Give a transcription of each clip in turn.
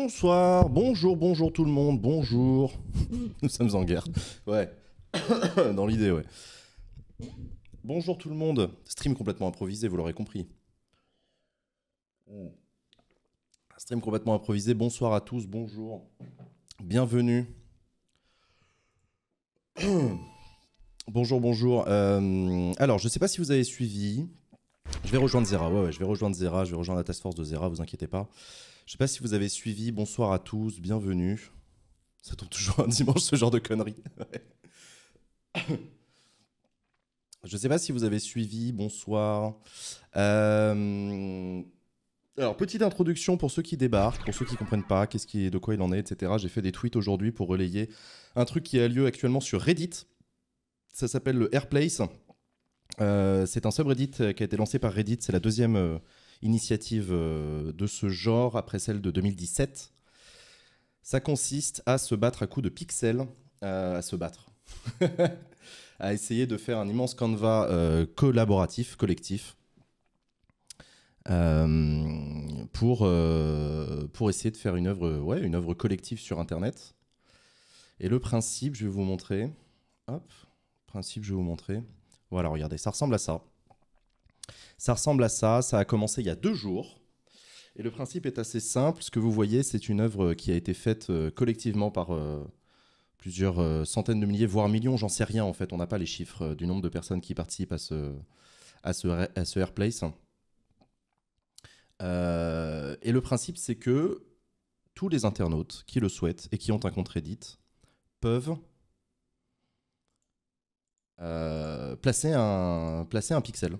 Bonsoir, bonjour, bonjour tout le monde, bonjour. Nous sommes en guerre. Ouais, dans l'idée, ouais. Bonjour tout le monde. Stream complètement improvisé, vous l'aurez compris. Stream complètement improvisé, bonsoir à tous, bonjour. Bienvenue. bonjour, bonjour. Euh, alors, je ne sais pas si vous avez suivi. Je vais rejoindre Zera, ouais, ouais, je vais rejoindre Zera, je vais rejoindre la task force de Zera, vous inquiétez pas. Je ne sais pas si vous avez suivi. Bonsoir à tous, bienvenue. Ça tombe toujours un dimanche, ce genre de conneries. Je ne sais pas si vous avez suivi. Bonsoir. Euh, alors, petite introduction pour ceux qui débarquent, pour ceux qui comprennent pas, qu'est-ce qui, de quoi il en est, etc. J'ai fait des tweets aujourd'hui pour relayer un truc qui a lieu actuellement sur Reddit. Ça s'appelle le Airplace. Euh, c'est un subreddit qui a été lancé par Reddit. C'est la deuxième, euh, initiative euh, de ce genre après celle de 2017. Ça consiste à se battre à coups de pixels, euh, à se battre, à essayer de faire un immense canevas euh, collaboratif, collectif, pour, pour essayer de faire une œuvre, ouais, une œuvre collective sur Internet. Et le principe, je vais vous montrer. Hop, principe, je vais vous montrer. Voilà, regardez, ça ressemble à ça. Ça ressemble à ça, ça a commencé il y a deux jours. Et le principe est assez simple. Ce que vous voyez, c'est une œuvre qui a été faite euh, collectivement par euh, plusieurs euh, centaines de milliers, voire millions, j'en sais rien en fait. On n'a pas les chiffres du nombre de personnes qui participent à ce, à ce, à ce Airplace. et le principe, c'est que tous les internautes qui le souhaitent et qui ont un compte Reddit peuvent placer, un, placer un pixel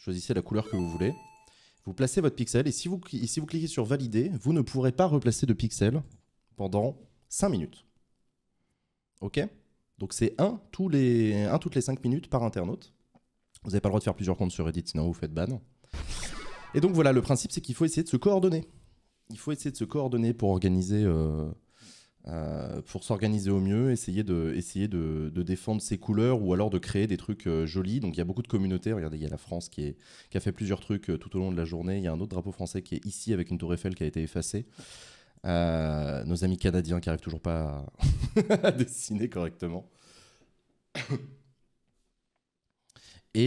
Choisissez la couleur que vous voulez. Vous placez votre pixel et si vous, cliquez sur valider, vous ne pourrez pas replacer de pixel pendant 5 minutes. Ok Donc c'est un, tous les, un toutes les 5 minutes par internaute. Vous n'avez pas le droit de faire plusieurs comptes sur Reddit, sinon vous faites ban. Et donc voilà, le principe c'est qu'il faut essayer de se coordonner. Il faut essayer de se coordonner pour organiser euh, euh, pour s'organiser au mieux, essayer, de, essayer de, de, défendre ses couleurs ou alors de créer des trucs euh, jolis. Donc il y a beaucoup de communautés. Regardez, il y a la France qui, est, a fait plusieurs trucs euh, tout au long de la journée. Il y a un autre drapeau français qui est ici avec une tour Eiffel qui a été effacée. nos amis canadiens qui n'arrivent toujours pas à dessiner correctement.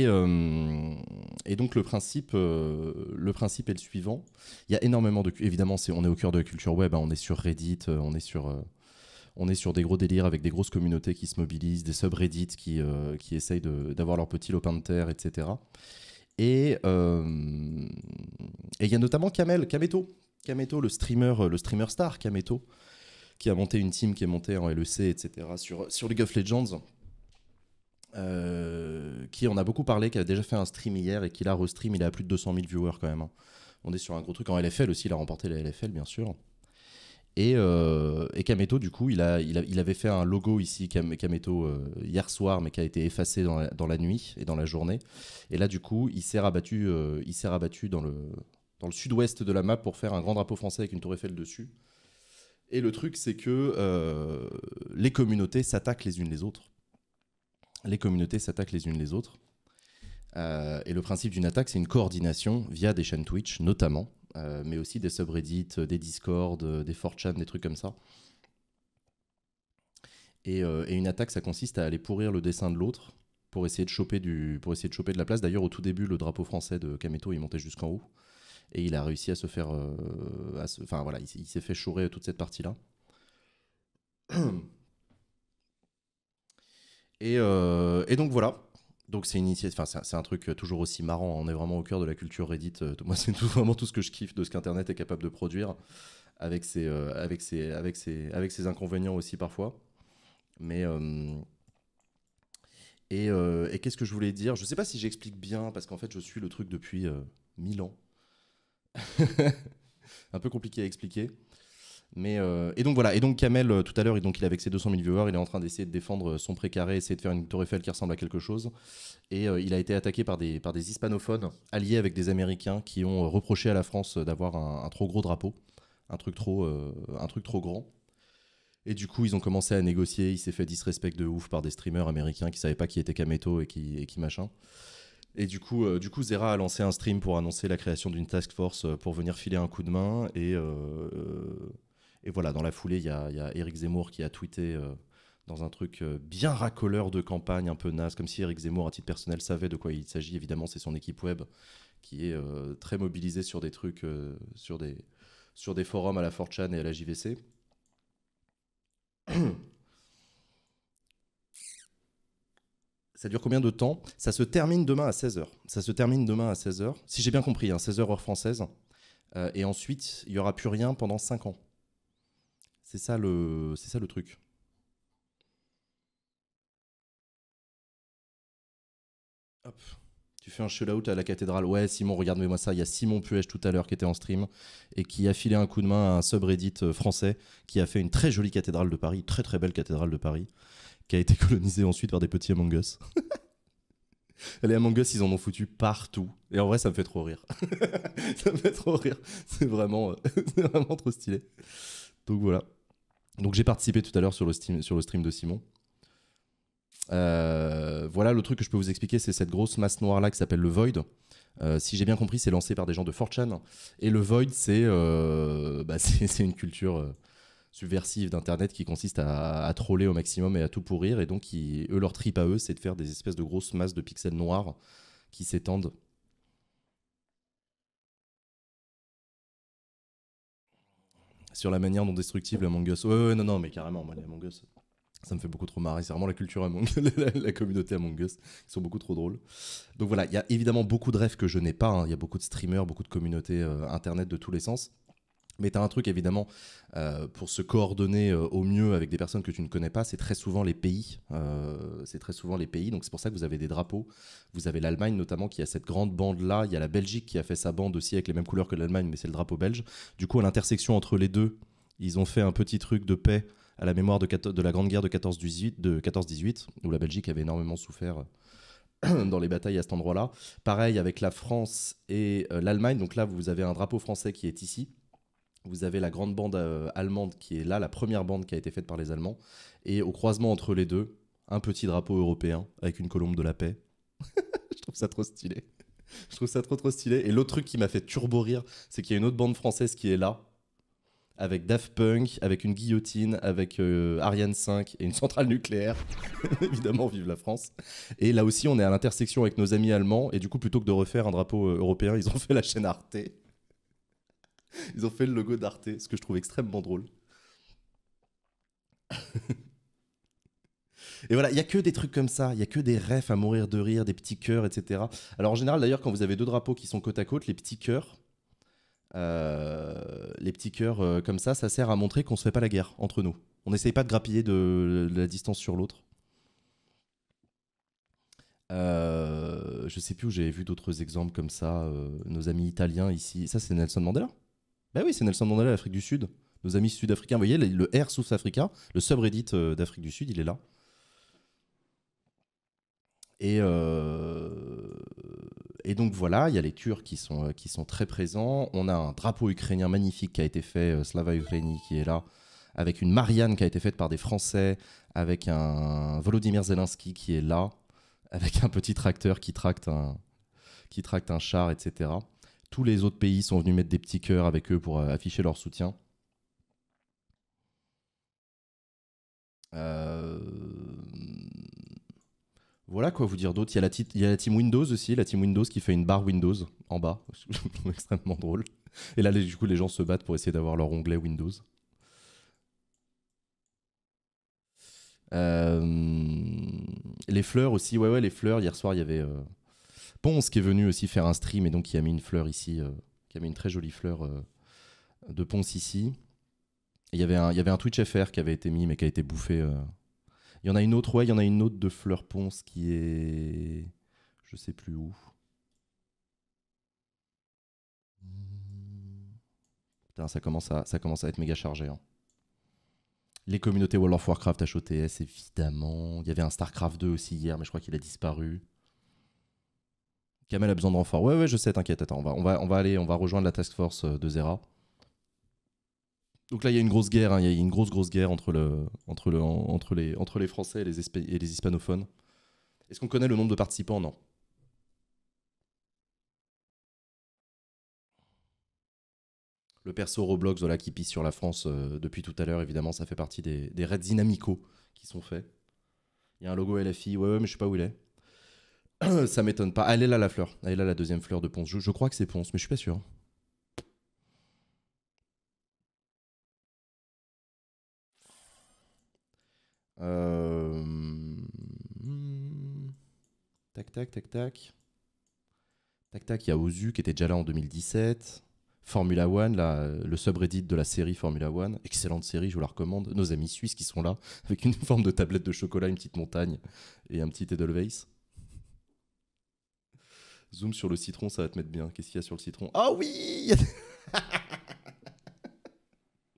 Euh, et, donc le principe, euh, le principe est le suivant. Il y a énormément de... Évidemment, on est au cœur de la culture web, hein, on est sur Reddit, euh, on est sur... on est sur des gros délires avec des grosses communautés qui se mobilisent, des subreddits qui, qui essayent d'avoir leur petit lopin de terre, etc. Et il y a notamment Kamel, Kameto, Kameto le streamer, le streamer star Kameto, qui a monté une team qui est montée en LEC, etc. sur, sur League of Legends euh, qui on a beaucoup parlé, qui a déjà fait un stream hier et qui l'a restream, il a plus de 200 000 viewers quand même. Hein. On est sur un gros truc en LFL aussi, il a remporté la LFL bien sûr. Et, euh, Kameto, du coup, il, a, il, il, avait fait un logo ici, Kameto, euh, hier soir, mais qui a été effacé dans la, nuit et dans la journée. Et là, du coup, il s'est rabattu, euh, il s'est rabattu dans le, dans le sud-ouest de la map pour faire un grand drapeau français avec une tour Eiffel dessus. Et le truc, c'est que les communautés s'attaquent les unes les autres les communautés s'attaquent les unes les autres. Euh, et le principe d'une attaque, c'est une coordination via des chaînes Twitch, notamment, euh, mais aussi des subreddits, euh, des Discord, des 4chan, des trucs comme ça. Et, une attaque, ça consiste à aller pourrir le dessin de l'autre pour essayer de choper du, pour essayer de choper de la place. D'ailleurs, au tout début, le drapeau français de Kameto, il montait jusqu'en haut, et il a réussi à se faire, enfin voilà, il, s'est fait chourer toute cette partie là. Euh, et, donc voilà. Donc c'est enfin c'est un truc euh, toujours aussi marrant. Hein. On est vraiment au cœur de la culture Reddit. Euh, moi c'est vraiment tout ce que je kiffe de ce qu'Internet est capable de produire, avec ses, avec ses, avec ses, avec ses inconvénients aussi parfois. Mais et, qu'est-ce que je voulais dire Je sais pas si j'explique bien parce qu'en fait je suis le truc depuis 1000 ans. un peu compliqué à expliquer. Euh, et donc voilà, et donc Kamel euh, tout à l'heure, il, donc il est avec ses 200 000 viewers, il est en train d'essayer de défendre euh, son précaré, essayer de faire une tour Eiffel qui ressemble à quelque chose. Et il a été attaqué par des, par des hispanophones alliés avec des Américains qui ont reproché à la France d'avoir un, trop gros drapeau, un truc trop, un truc trop grand. Et du coup, ils ont commencé à négocier, il s'est fait disrespect de ouf par des streamers américains qui savaient pas qui était Kameto et qui, qui machin. Et du coup, du coup, Zera a lancé un stream pour annoncer la création d'une task force pour venir filer un coup de main. Et, et voilà, dans la foulée, il y, a, Eric Zemmour qui a tweeté euh, dans un truc euh, bien racoleur de campagne, un peu naze, comme si Eric Zemmour, à titre personnel, savait de quoi il s'agit. Évidemment, c'est son équipe web qui est euh, très mobilisée sur des trucs, sur, des, forums à la 4 et à la JVC. Ça dure combien de temps Ça se termine demain à 16h. Ça se termine demain à 16h, si j'ai bien compris, hein, 16h heure française. et ensuite, il n'y aura plus rien pendant 5 ans. C'est ça le, c'est ça le truc. Hop. Tu fais un shout-out à la cathédrale. Ouais, Simon, regarde-moi ça. Il y a Simon Puech tout à l'heure qui était en stream et qui a filé un coup de main à un subreddit euh, français qui a fait une très jolie cathédrale de Paris, très très belle cathédrale de Paris, qui a été colonisée ensuite par des petits Among Us. Les Among Us, ils en ont foutu partout. Et en vrai, ça me fait trop rire. ça me fait trop rire. C'est vraiment, euh, vraiment trop stylé. Donc voilà. Donc j'ai participé tout à l'heure sur, le stream, de Simon. Euh, voilà, le truc que je peux vous expliquer, c'est cette grosse masse noire là qui s'appelle le Void. Euh, si j'ai bien compris, c'est lancé par des gens de 4chan. Et le Void, c'est euh, bah, une culture euh, subversive d'Internet qui consiste à, troller au maximum et à tout pourrir. Et donc, eux, leur trip à eux, c'est de faire des espèces de grosses masses de pixels noirs qui s'étendent sur la manière non-destructive Among Us. Ouais, ouais, non, non, mais carrément, moi, les Among Us, ça me fait beaucoup trop marrer. C'est vraiment la culture Among Us, la, communauté Among Us. Ils sont beaucoup trop drôles. Donc voilà, il y a évidemment beaucoup de rêves que je n'ai pas. Hein. Il y a beaucoup de streamers, beaucoup de communautés euh, internet de tous les sens. Mais tu as un truc, évidemment, euh, pour se coordonner euh, au mieux avec des personnes que tu ne connais pas, c'est très souvent les pays. Euh, c'est très souvent les pays. Donc, c'est pour ça que vous avez des drapeaux. Vous avez l'Allemagne, notamment, qui a cette grande bande-là. Il y a la Belgique qui a fait sa bande aussi avec les mêmes couleurs que l'Allemagne, mais c'est le drapeau belge. Du coup, à l'intersection entre les deux, ils ont fait un petit truc de paix à la mémoire de, de la Grande Guerre de 14-18, de où la Belgique avait énormément souffert dans les batailles à cet endroit-là. Pareil avec la France et l'Allemagne. Donc là, vous avez un drapeau français qui est ici vous avez la grande bande euh, allemande qui est là, la première bande qui a été faite par les Allemands. Et au croisement entre les deux, un petit drapeau européen avec une colombe de la paix. Je trouve ça trop stylé. Je trouve ça trop trop stylé. Et l'autre truc qui m'a fait turbo rire, c'est qu'il y a une autre bande française qui est là, avec Daft Punk, avec une guillotine, avec euh, Ariane 5 et une centrale nucléaire. Évidemment, vive la France. Et là aussi, on est à l'intersection avec nos amis allemands. Et du coup, plutôt que de refaire un drapeau euh, européen, ils ont fait la chaîne Arte. Ils ont fait le logo d'Arte, ce que je trouve extrêmement drôle. Et voilà, il y a que des trucs comme ça, il y a que des refs à mourir de rire, des petits cœurs, etc. Alors en général, d'ailleurs, quand vous avez deux drapeaux qui sont côte à côte, les petits cœurs, euh, les petits cœurs euh, comme ça, ça sert à montrer qu'on se fait pas la guerre entre nous. On n'essaye pas de grappiller de, la distance sur l'autre. Euh, je sais plus où j'avais vu d'autres exemples comme ça. Euh, nos amis italiens ici, ça c'est Nelson Mandela. Ben oui, c'est Nelson Mandela, l'Afrique du Sud. Nos amis sud-africains, vous voyez, le R South Africa, le subreddit euh, d'Afrique du Sud, il est là. Et, euh, donc voilà, il y a les Turcs euh, qui sont, très présents. On a un drapeau ukrainien magnifique qui a été fait, Slava Ukraini qui est là, avec une Marianne qui a été faite par des Français, avec un Volodymyr Zelensky qui est là, avec un petit tracteur qui qui tracte un char, etc. Tous les autres pays sont venus mettre des petits cœurs avec eux pour euh, afficher leur soutien. Euh, voilà quoi vous dire d'autre. Il, y, a la team Windows aussi, la team Windows qui fait une barre Windows en bas. extrêmement drôle. Et là, du coup, les gens se battent pour essayer d'avoir leur onglet Windows. Euh, les fleurs aussi, ouais, ouais, les fleurs. Hier soir, il y avait. Ponce qui est venu aussi faire un stream et donc qui a mis une fleur ici, euh, qui a mis une très jolie fleur euh, de Ponce ici. Il y, avait un, il y avait un Twitch FR qui avait été mis mais qui a été bouffé. Euh. Il y en a une autre, ouais, il y en a une autre de Fleur Ponce qui est. Je sais plus où. Putain, ça commence à, ça commence à être méga chargé. Hein. Les communautés World of Warcraft HOTS, évidemment. Il y avait un StarCraft 2 aussi hier, mais je crois qu'il a disparu. Kamel a besoin de renfort. Ouais, ouais, je sais, t'inquiète, attends, on va, on, va, on va aller, on va rejoindre la task force euh, de Zera. Donc là, il y a une grosse guerre, hein, il y a une grosse, grosse guerre entre, le, entre, le, entre, les, entre les Français et les, et les hispanophones. Est-ce qu'on connaît le nombre de participants Non. Le perso Roblox qui pisse sur la France euh, depuis tout à l'heure, évidemment, ça fait partie des, des raids dynamicaux qui sont faits. Il y a un logo LFI, ouais, ouais, mais je sais pas où il est. ça m'étonne pas. Ah, elle est là la fleur. Elle est là la deuxième fleur de Ponce. Je, crois que c'est Ponce, mais je suis pas sûr. Euh, tac, tac, tac, tac. Tac, tac, il y a Ozu qui était déjà là en 2017. Formula One, là le subreddit de la série Formula One. Excellente série, je vous la recommande. Nos amis suisses qui sont là, avec une forme de tablette de chocolat, une petite montagne et un petit Edelweiss. Zoom sur le citron, ça va te mettre bien. Qu'est-ce qu'il y a sur le citron Ah oh, oui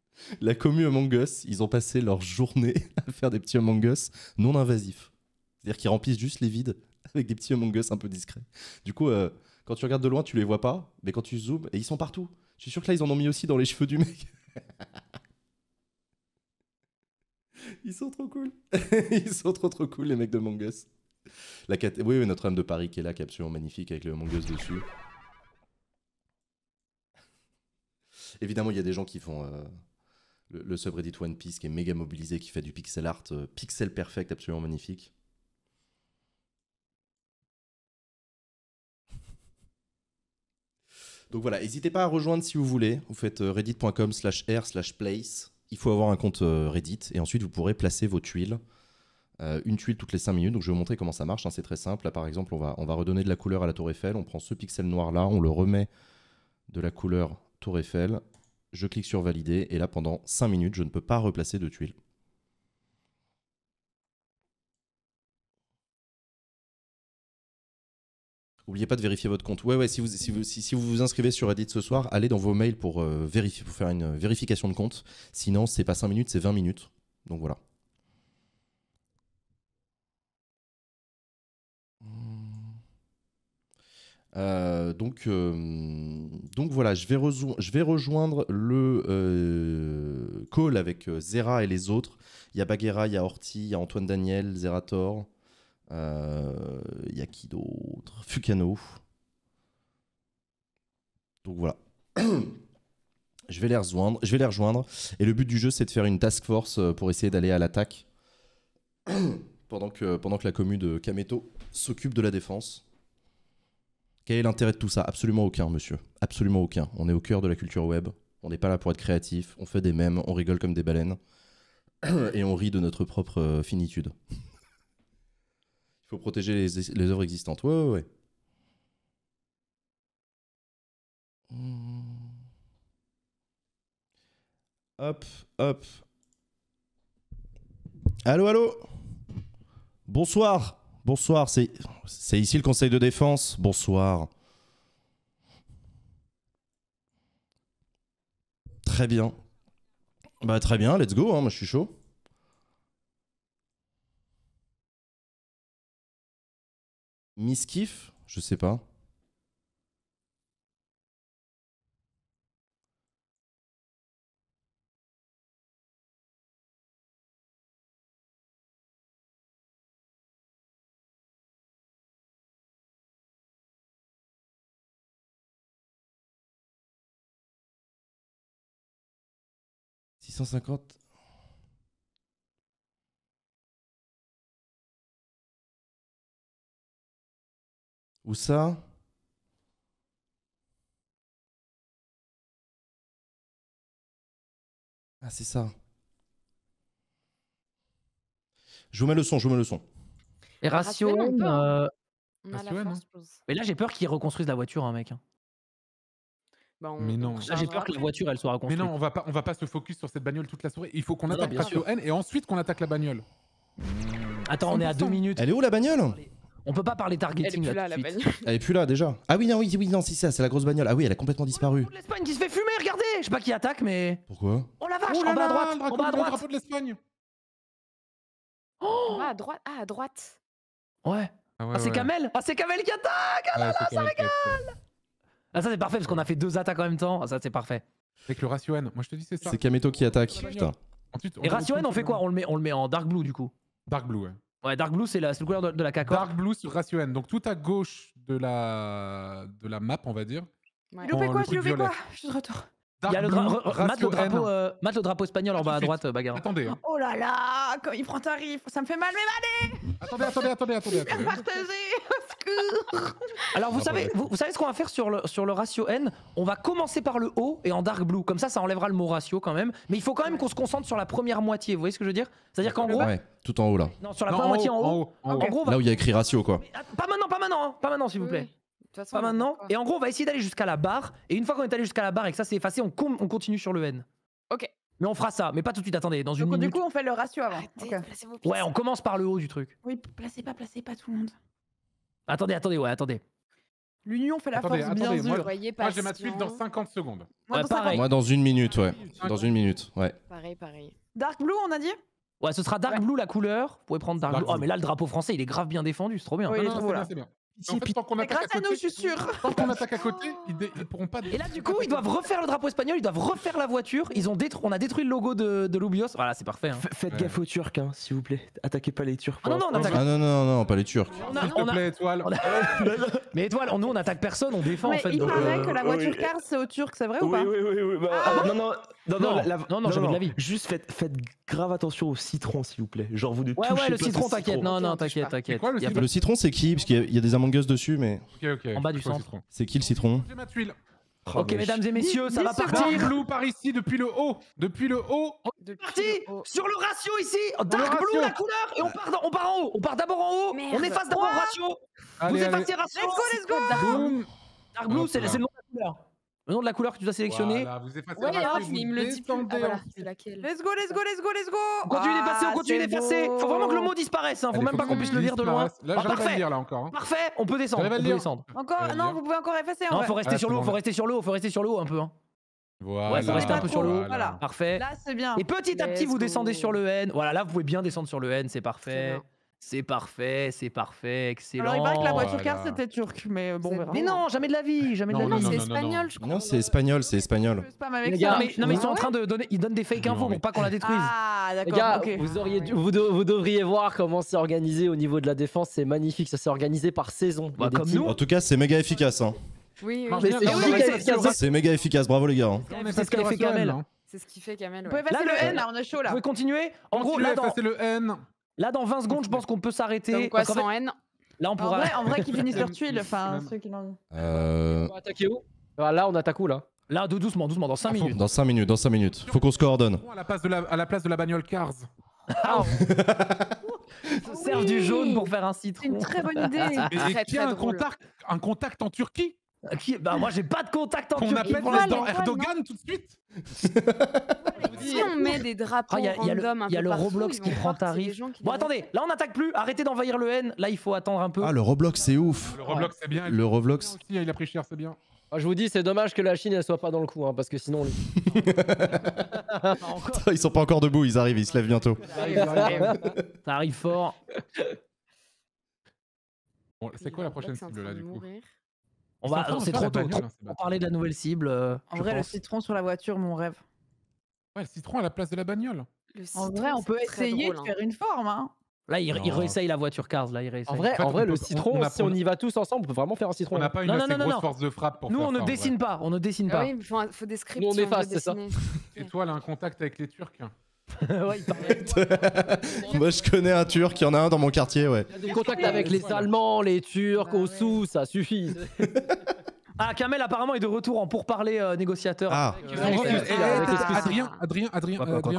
La commu Among Us, ils ont passé leur journée à faire des petits Among Us non invasifs. C'est-à-dire qu'ils remplissent juste les vides avec des petits Among Us un peu discrets. Du coup, euh, quand tu regardes de loin, tu les vois pas, mais quand tu zoomes, et ils sont partout. Je suis sûr que là, ils en ont mis aussi dans les cheveux du mec. ils sont trop cool. ils sont trop trop cool, les mecs de Among Us. La Oui, notre âme de Paris qui est là, qui est absolument magnifique avec le mongueuse dessus. Évidemment, il y a des gens qui font euh, le, subreddit One Piece qui est méga mobilisé, qui fait du pixel art, euh, pixel perfect, absolument magnifique. Donc voilà, n'hésitez pas à rejoindre si vous voulez. Vous faites euh, reddit.com slash r slash place. Il faut avoir un compte Reddit et ensuite vous pourrez placer vos tuiles. Euh, une tuile toutes les 5 minutes. Donc je vais vous montrer comment ça marche, hein. c'est très simple. Là par exemple, on va, on va redonner de la couleur à la tour Eiffel, on prend ce pixel noir là, on le remet de la couleur tour Eiffel, je clique sur valider et là pendant 5 minutes, je ne peux pas replacer de tuile. N'oubliez pas de vérifier votre compte. Ouais, ouais, si vous si vous, vous, inscrivez sur Reddit ce soir, allez dans vos mails pour, euh, vérifier, pour faire une euh, vérification de compte. Sinon, c'est pas 5 minutes, c'est 20 minutes. Donc voilà. Euh, donc, euh, donc voilà, je vais, rejoindre le euh, call avec Zera et les autres. Il y a Baguera, il y a Orti, il y a Antoine Daniel, Zerator. Il y a qui d'autre Fucano. Donc voilà. je, vais les rejoindre, je vais les rejoindre. Et le but du jeu, c'est de faire une task force pour essayer d'aller à l'attaque pendant que, pendant que la commune de Kameto s'occupe de la défense. Quel est l'intérêt de tout ça Absolument aucun, monsieur. Absolument aucun. On est au cœur de la culture web. On n'est pas là pour être créatif. On fait des mèmes, on rigole comme des baleines. et on rit de notre propre euh, finitude. Il faut protéger les, œuvres existantes. Ouais, ouais, ouais. Hmm. Hop, hop. Allô, allô Bonsoir Bonsoir, c'est ici le Conseil de défense. Bonsoir. Très bien. Bah très bien, let's go, hein, moi je suis chaud. Miskiff Je sais pas. 150. Ou ça Ah, c'est ça. Je vous mets le son, je vous mets le son. Et Ration hein. euh, hein. Mais là, j'ai peur qu'ils reconstruisent la voiture, hein, mec. Hein. Bah, mais non. J'ai peur que la voiture elle soit reconstruite. Mais non, on va pas, on va pas se focus sur cette bagnole toute la soirée. Il faut qu'on ah attaque N et ensuite qu'on attaque la bagnole. Attends, on est à 2 minutes. Elle est où la bagnole on peut pas parler targeting. Elle est plus là, la suite Elle est plus là déjà. Ah oui, non, oui, oui, non, si ça, c'est la grosse bagnole. Ah oui, elle a complètement disparu. L'Espagne qui se fait fumer, regardez. Je sais pas qui attaque, mais. Pourquoi On oh, la vache, oh là en bas à droite. on en à droite. de oh ah, à droite. Ah à droite. Ouais. Ah, ah c'est Kamel. Ah c'est Kamel qui attaque. Ah là là, ça régale. Ah, ça, c'est parfait parce qu'on a fait deux attaques en même temps. Ah, ça, c'est parfait. Avec le ratio N, moi je te dis, c'est ça. C'est Kameto qui attaque, putain. Et ratio N, on fait quoi on le, met, on le met en Dark Blue du coup Dark Blue, ouais. Ouais, Dark Blue, c'est la, le couleur de, la caca. Dark Blue sur ratio N. Donc tout à gauche de la, de la map, on va dire. Il Loupé quoi Je quoi Je suis de retour. Il y a le, drapeau, espagnol en bas à droite, bagarre. Attendez. Hein. Oh là là, il prend tarif, ça me fait mal, mais allez Attendez, attendez, attendez, attendez. Alors vous ah savez, vous, savez ce qu'on va faire sur le, sur le ratio N On va commencer par le haut et en dark blue, comme ça, ça enlèvera le mot ratio quand même. Mais il faut quand même qu'on se concentre sur la première moitié, vous voyez ce que je veux dire C'est-à-dire qu'en gros. tout en haut là. Non, sur la première moitié en haut. En gros, là où il y a écrit ratio quoi. Ah, pas maintenant, pas maintenant, hein. pas maintenant s'il vous plaît pas maintenant. Et en gros, on va essayer d'aller jusqu'à la barre. Et une fois qu'on est allé jusqu'à la barre et que ça s'est effacé, on, on continue sur le N. Ok. Mais on fera ça, mais pas tout de suite, attendez, dans une minute. Du coup, on fait le ratio avant. ouais, on commence par le haut du truc. Oui, placez pas, placez pas tout le monde. Attendez, attendez, ouais, attendez. L'union fait la force, bien sûr. Moi, j'ai ma suite dans 50 secondes. Moi, dans, une minute, ouais. Dans une minute, ouais. Pareil, pareil. Dark Blue, on a dit Ouais, ce sera Dark Blue la couleur. Vous pouvez prendre Dark, Blue. Oh, mais là, le drapeau français, il est grave bien défendu, c'est trop bien. Oui, non, c'est bien en fait, tant qu'on attaque grâce à, nous, je suis sûr. Tant qu'on attaque à côté, ils, pourront pas. Et là, du coup, ils doivent refaire le drapeau espagnol, ils doivent refaire la voiture. Ils ont détru on a détruit le logo de, de Lubios. Voilà, c'est parfait. Hein. Faites ouais. gaffe aux Turcs, hein, s'il vous plaît. Attaquez pas les Turcs. Ah non, non, on hein. attaque... ah non, non, non, pas les Turcs. s'il vous Plaît, étoile. a... Mais étoile, nous, on attaque personne, on défend Mais en fait. Il donc... paraît euh, que la ah voiture car c'est aux Turcs, c'est vrai oui, ou pas Oui, oui, oui. Bah, ah, ah non, non, non, non, la, la, non, non, jamais de la vie. Juste faites, faites grave attention au citron, s'il vous plaît. Genre, vous ne ouais, touchez ouais, le pas citron, t'inquiète. Non, non, t'inquiète, t'inquiète. Le citron, c'est qui Parce qu'il y a des Among dessus, mais. En bas du centre. C'est qui le citron oh, ok, mesdames et messieurs, ça va partir. Blue par ici, depuis le haut. Depuis le haut. Oh, de parti sur le ratio ici. Dark blue la couleur. Et on part, on part en haut. On part d'abord en haut. On efface d'abord ratio. Vous effacez ratio. Let's go, let's go. Dark blue, c'est le nom de la couleur le nom de la couleur que tu dois sélectionner. Voilà, vous effacez ouais, la il me le dit pas. Ah, voilà, Let's go, let's go, let's go, let's go. On continue d'effacer, on ah, continue d'effacer. Faut vraiment que le mot disparaisse. Hein. Faut même pas qu'on puisse le lire de loin. Là, ah, parfait. là encore. Hein. Parfait. On peut descendre. On peut descendre. Encore. Non, vous pouvez encore effacer. Non, faut rester ah, sur l'eau. Faut rester sur l'eau. Faut rester sur l'eau un peu. Hein. Voilà. Ouais, faut rester un peu sur haut. Voilà. Parfait. Là, c'est bien. Et petit à petit, vous descendez sur le N. Voilà, là, vous pouvez bien descendre sur le N. C'est parfait c'est parfait, c'est parfait, excellent. Alors il paraît que la voiture oh car c'était turc, mais bon. mais non, jamais de la vie, jamais de la vie. Non, c'est espagnol, je crois. Non, c'est espagnol, c'est espagnol. mais, ah, non, mais ils sont en train de donner, ils donnent des fake infos pour pas qu'on la détruise. Ah d'accord. Okay. Vous auriez, vous, devriez voir comment c'est organisé au niveau de la défense, c'est magnifique, ça s'est organisé par saison. Bah, en tout cas, c'est méga efficace. Hein. Oui, C'est méga efficace, bravo les gars. Hein. C'est ce qu'a fait Kamel. Hein. C'est ce qui fait Kamel. Là, le N, on a chaud là. Vous pouvez continuer En gros, là, c'est le N. Là, dans 20 secondes, je pense qu'on peut s'arrêter. Donc quoi, sans haine Là, on pourra. En vrai, en vrai qu'ils finissent leur tuile. Enfin, euh, qui Euh... On va attaquer où ah, Là, on attaque où là Là, doucement, doucement, dans 5 minutes. Dans 5 minutes, dans 5 minutes. Faut qu'on se coordonne. À la place de la, à la, place de la bagnole Cars. Ah, oh. du jaune pour faire un citron. C'est une très bonne idée. Mais très, un, contact, un contact en Turquie bah moi j'ai pas de contact en Turquie. On appelle voilà, dans Erdogan tout de suite. si on met des drapeaux ah, y a, y a le, y a le Roblox qui prend tarif. Bon attendez, là on attaque plus. Arrêtez d'envahir le N. Là il faut attendre un peu. Ah le Roblox c'est ouf. Le Roblox c'est bien. Le Roblox. Aussi, hein, il a pris cher c'est bien. Ah, je vous dis, c'est dommage que la Chine elle soit pas dans le coup, hein, parce que sinon. ils sont pas encore debout, ils arrivent, ils se lèvent bientôt. Ça arrive, fort. c'est quoi la prochaine cible là du coup on va. c'est trop tôt. on parlait de la nouvelle cible. Euh, en vrai, le citron sur la voiture, mon rêve. Ouais, le citron à la place de la bagnole. en vrai, on peut essayer de hein. faire une forme. Hein. Là, il, réessaye la voiture Cars. Là, il En vrai, en, vrai le citron, si on y va tous ensemble, on peut vraiment faire un citron. On n'a pas une assez grosse force de frappe pour Nous, on ne dessine pas. On ne dessine ah pas. il faut, des scripts. on efface, c'est ça. Et toi, là, un contact avec les Turcs moi. je connais un Turc, il y en a un dans mon quartier, ouais. Ah, des contacts avec les Allemands, les Turcs, au sous, ça suffit. Ah, Kamel apparemment est de retour en pourparlers euh, négociateur. Ah. Euh, eh, eh, eh, Adrien, Adrien, Adrien, quoi,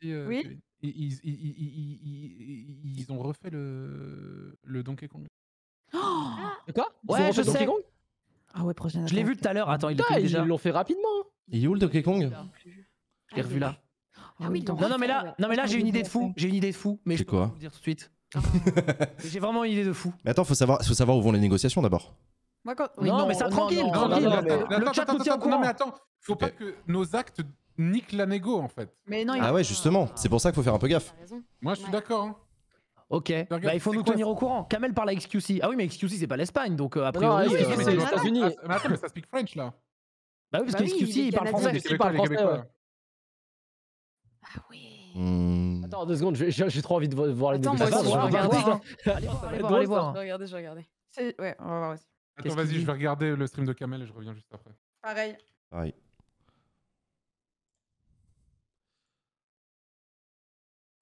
ils, ils, ils, ils, ont refait le, le Donkey Kong. Oh quoi Ouais, je sais. ah ouais, Je l'ai vu tout à l'heure. Attends, ils l'ont Ils l'ont fait rapidement. Hein. Il est où le Donkey Kong Je l'ai revu là. Ah ah non, mais là, non, mais là, j'ai une idée de fou. J'ai une idée de fou. Mais je quoi vous dire tout de suite. Ah j'ai vraiment une idée de fou. Mais attends, faut savoir, faut savoir où vont les négociations d'abord. D'accord. non, mais ça tranquille, mais... Le chat nous attends, faut pas que nos actes niquent la négo en fait. ah ouais, justement, c'est pour ça qu'il faut faire un peu gaffe. Moi, je suis d'accord. Hein. Ok, bah, il faut nous tenir au courant. Kamel parle à XQC. Ah oui, mais XQC, c'est pas l'Espagne, donc après euh, a priori. Euh, c'est les États-Unis. Mais attends, mais ça speak French là. Bah oui, parce bah que XQC, il parle français. Ah oui. Mmh. Attends deux secondes, j'ai trop envie de voir les deux. Attends, moi aussi, je vais regarder. Allez voir, allez voir, Je vais regarder, je vais regarder. Ouais, on va voir aussi. Attends, vas-y, je vais regarder le stream de Kamel et je reviens juste après. Pareil. Pareil.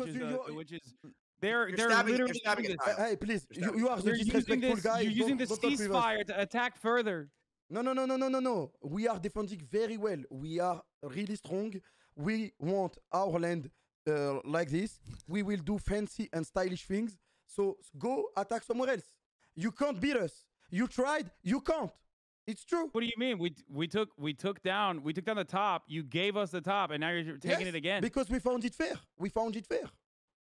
Uh, they're they're stabbing, literally stabbing hey, please, you, you are the disrespectful guy. You're using the ceasefire to attack further. No, no, no, no, no, no, no. We are defending very well. We are really strong. we want our land uh, like this. We will do fancy and stylish things. So go attack somewhere else. You can't beat us. You tried. You can't. It's true. What do you mean? We we took we took down we took down the top. You gave us the top, and now you're taking yes, it again because we found it fair. We found it fair.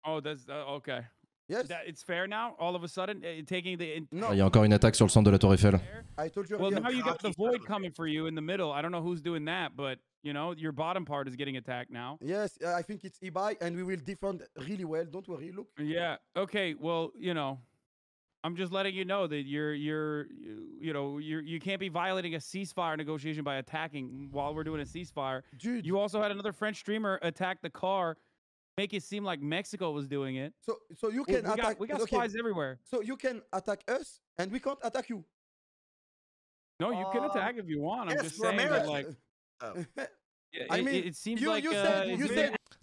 Oh, that's uh, okay. Yes. That, it's fair now. All of a sudden, uh, taking the. No. Ah, il y a encore une attaque sur le centre de la Tour Eiffel. I told you. Well, now you got the void coming for you in the middle. I don't know who's doing that, but you know, your bottom part is getting attacked now. Yes, I think it's Ibai, and we will defend really well. Don't worry. Look. Yeah. Okay. Well, you know, I'm just letting you know that you're you're you, know you you can't be violating a ceasefire negotiation by attacking while we're doing a ceasefire. Dude, you also had another French streamer attack the car, make it seem like Mexico was doing it. So so you can we, attack. Got, we got okay. spies everywhere. So you can attack us, and we can't attack you. No, you uh, can attack if you want. I'm yes, just saying America. that like Ça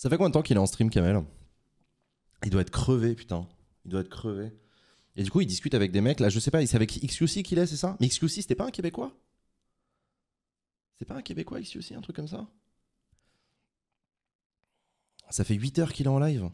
fait combien de temps qu'il est en stream, Kamel Il doit être crevé, putain. Il doit être crevé. Et du coup, il discute avec des mecs. Là, je sais pas, c'est avec XQC qu'il est, c'est ça Mais XQC, c'était pas un Québécois C'est pas un Québécois, XQC, un truc comme ça Ça fait 8 heures qu'il est en live.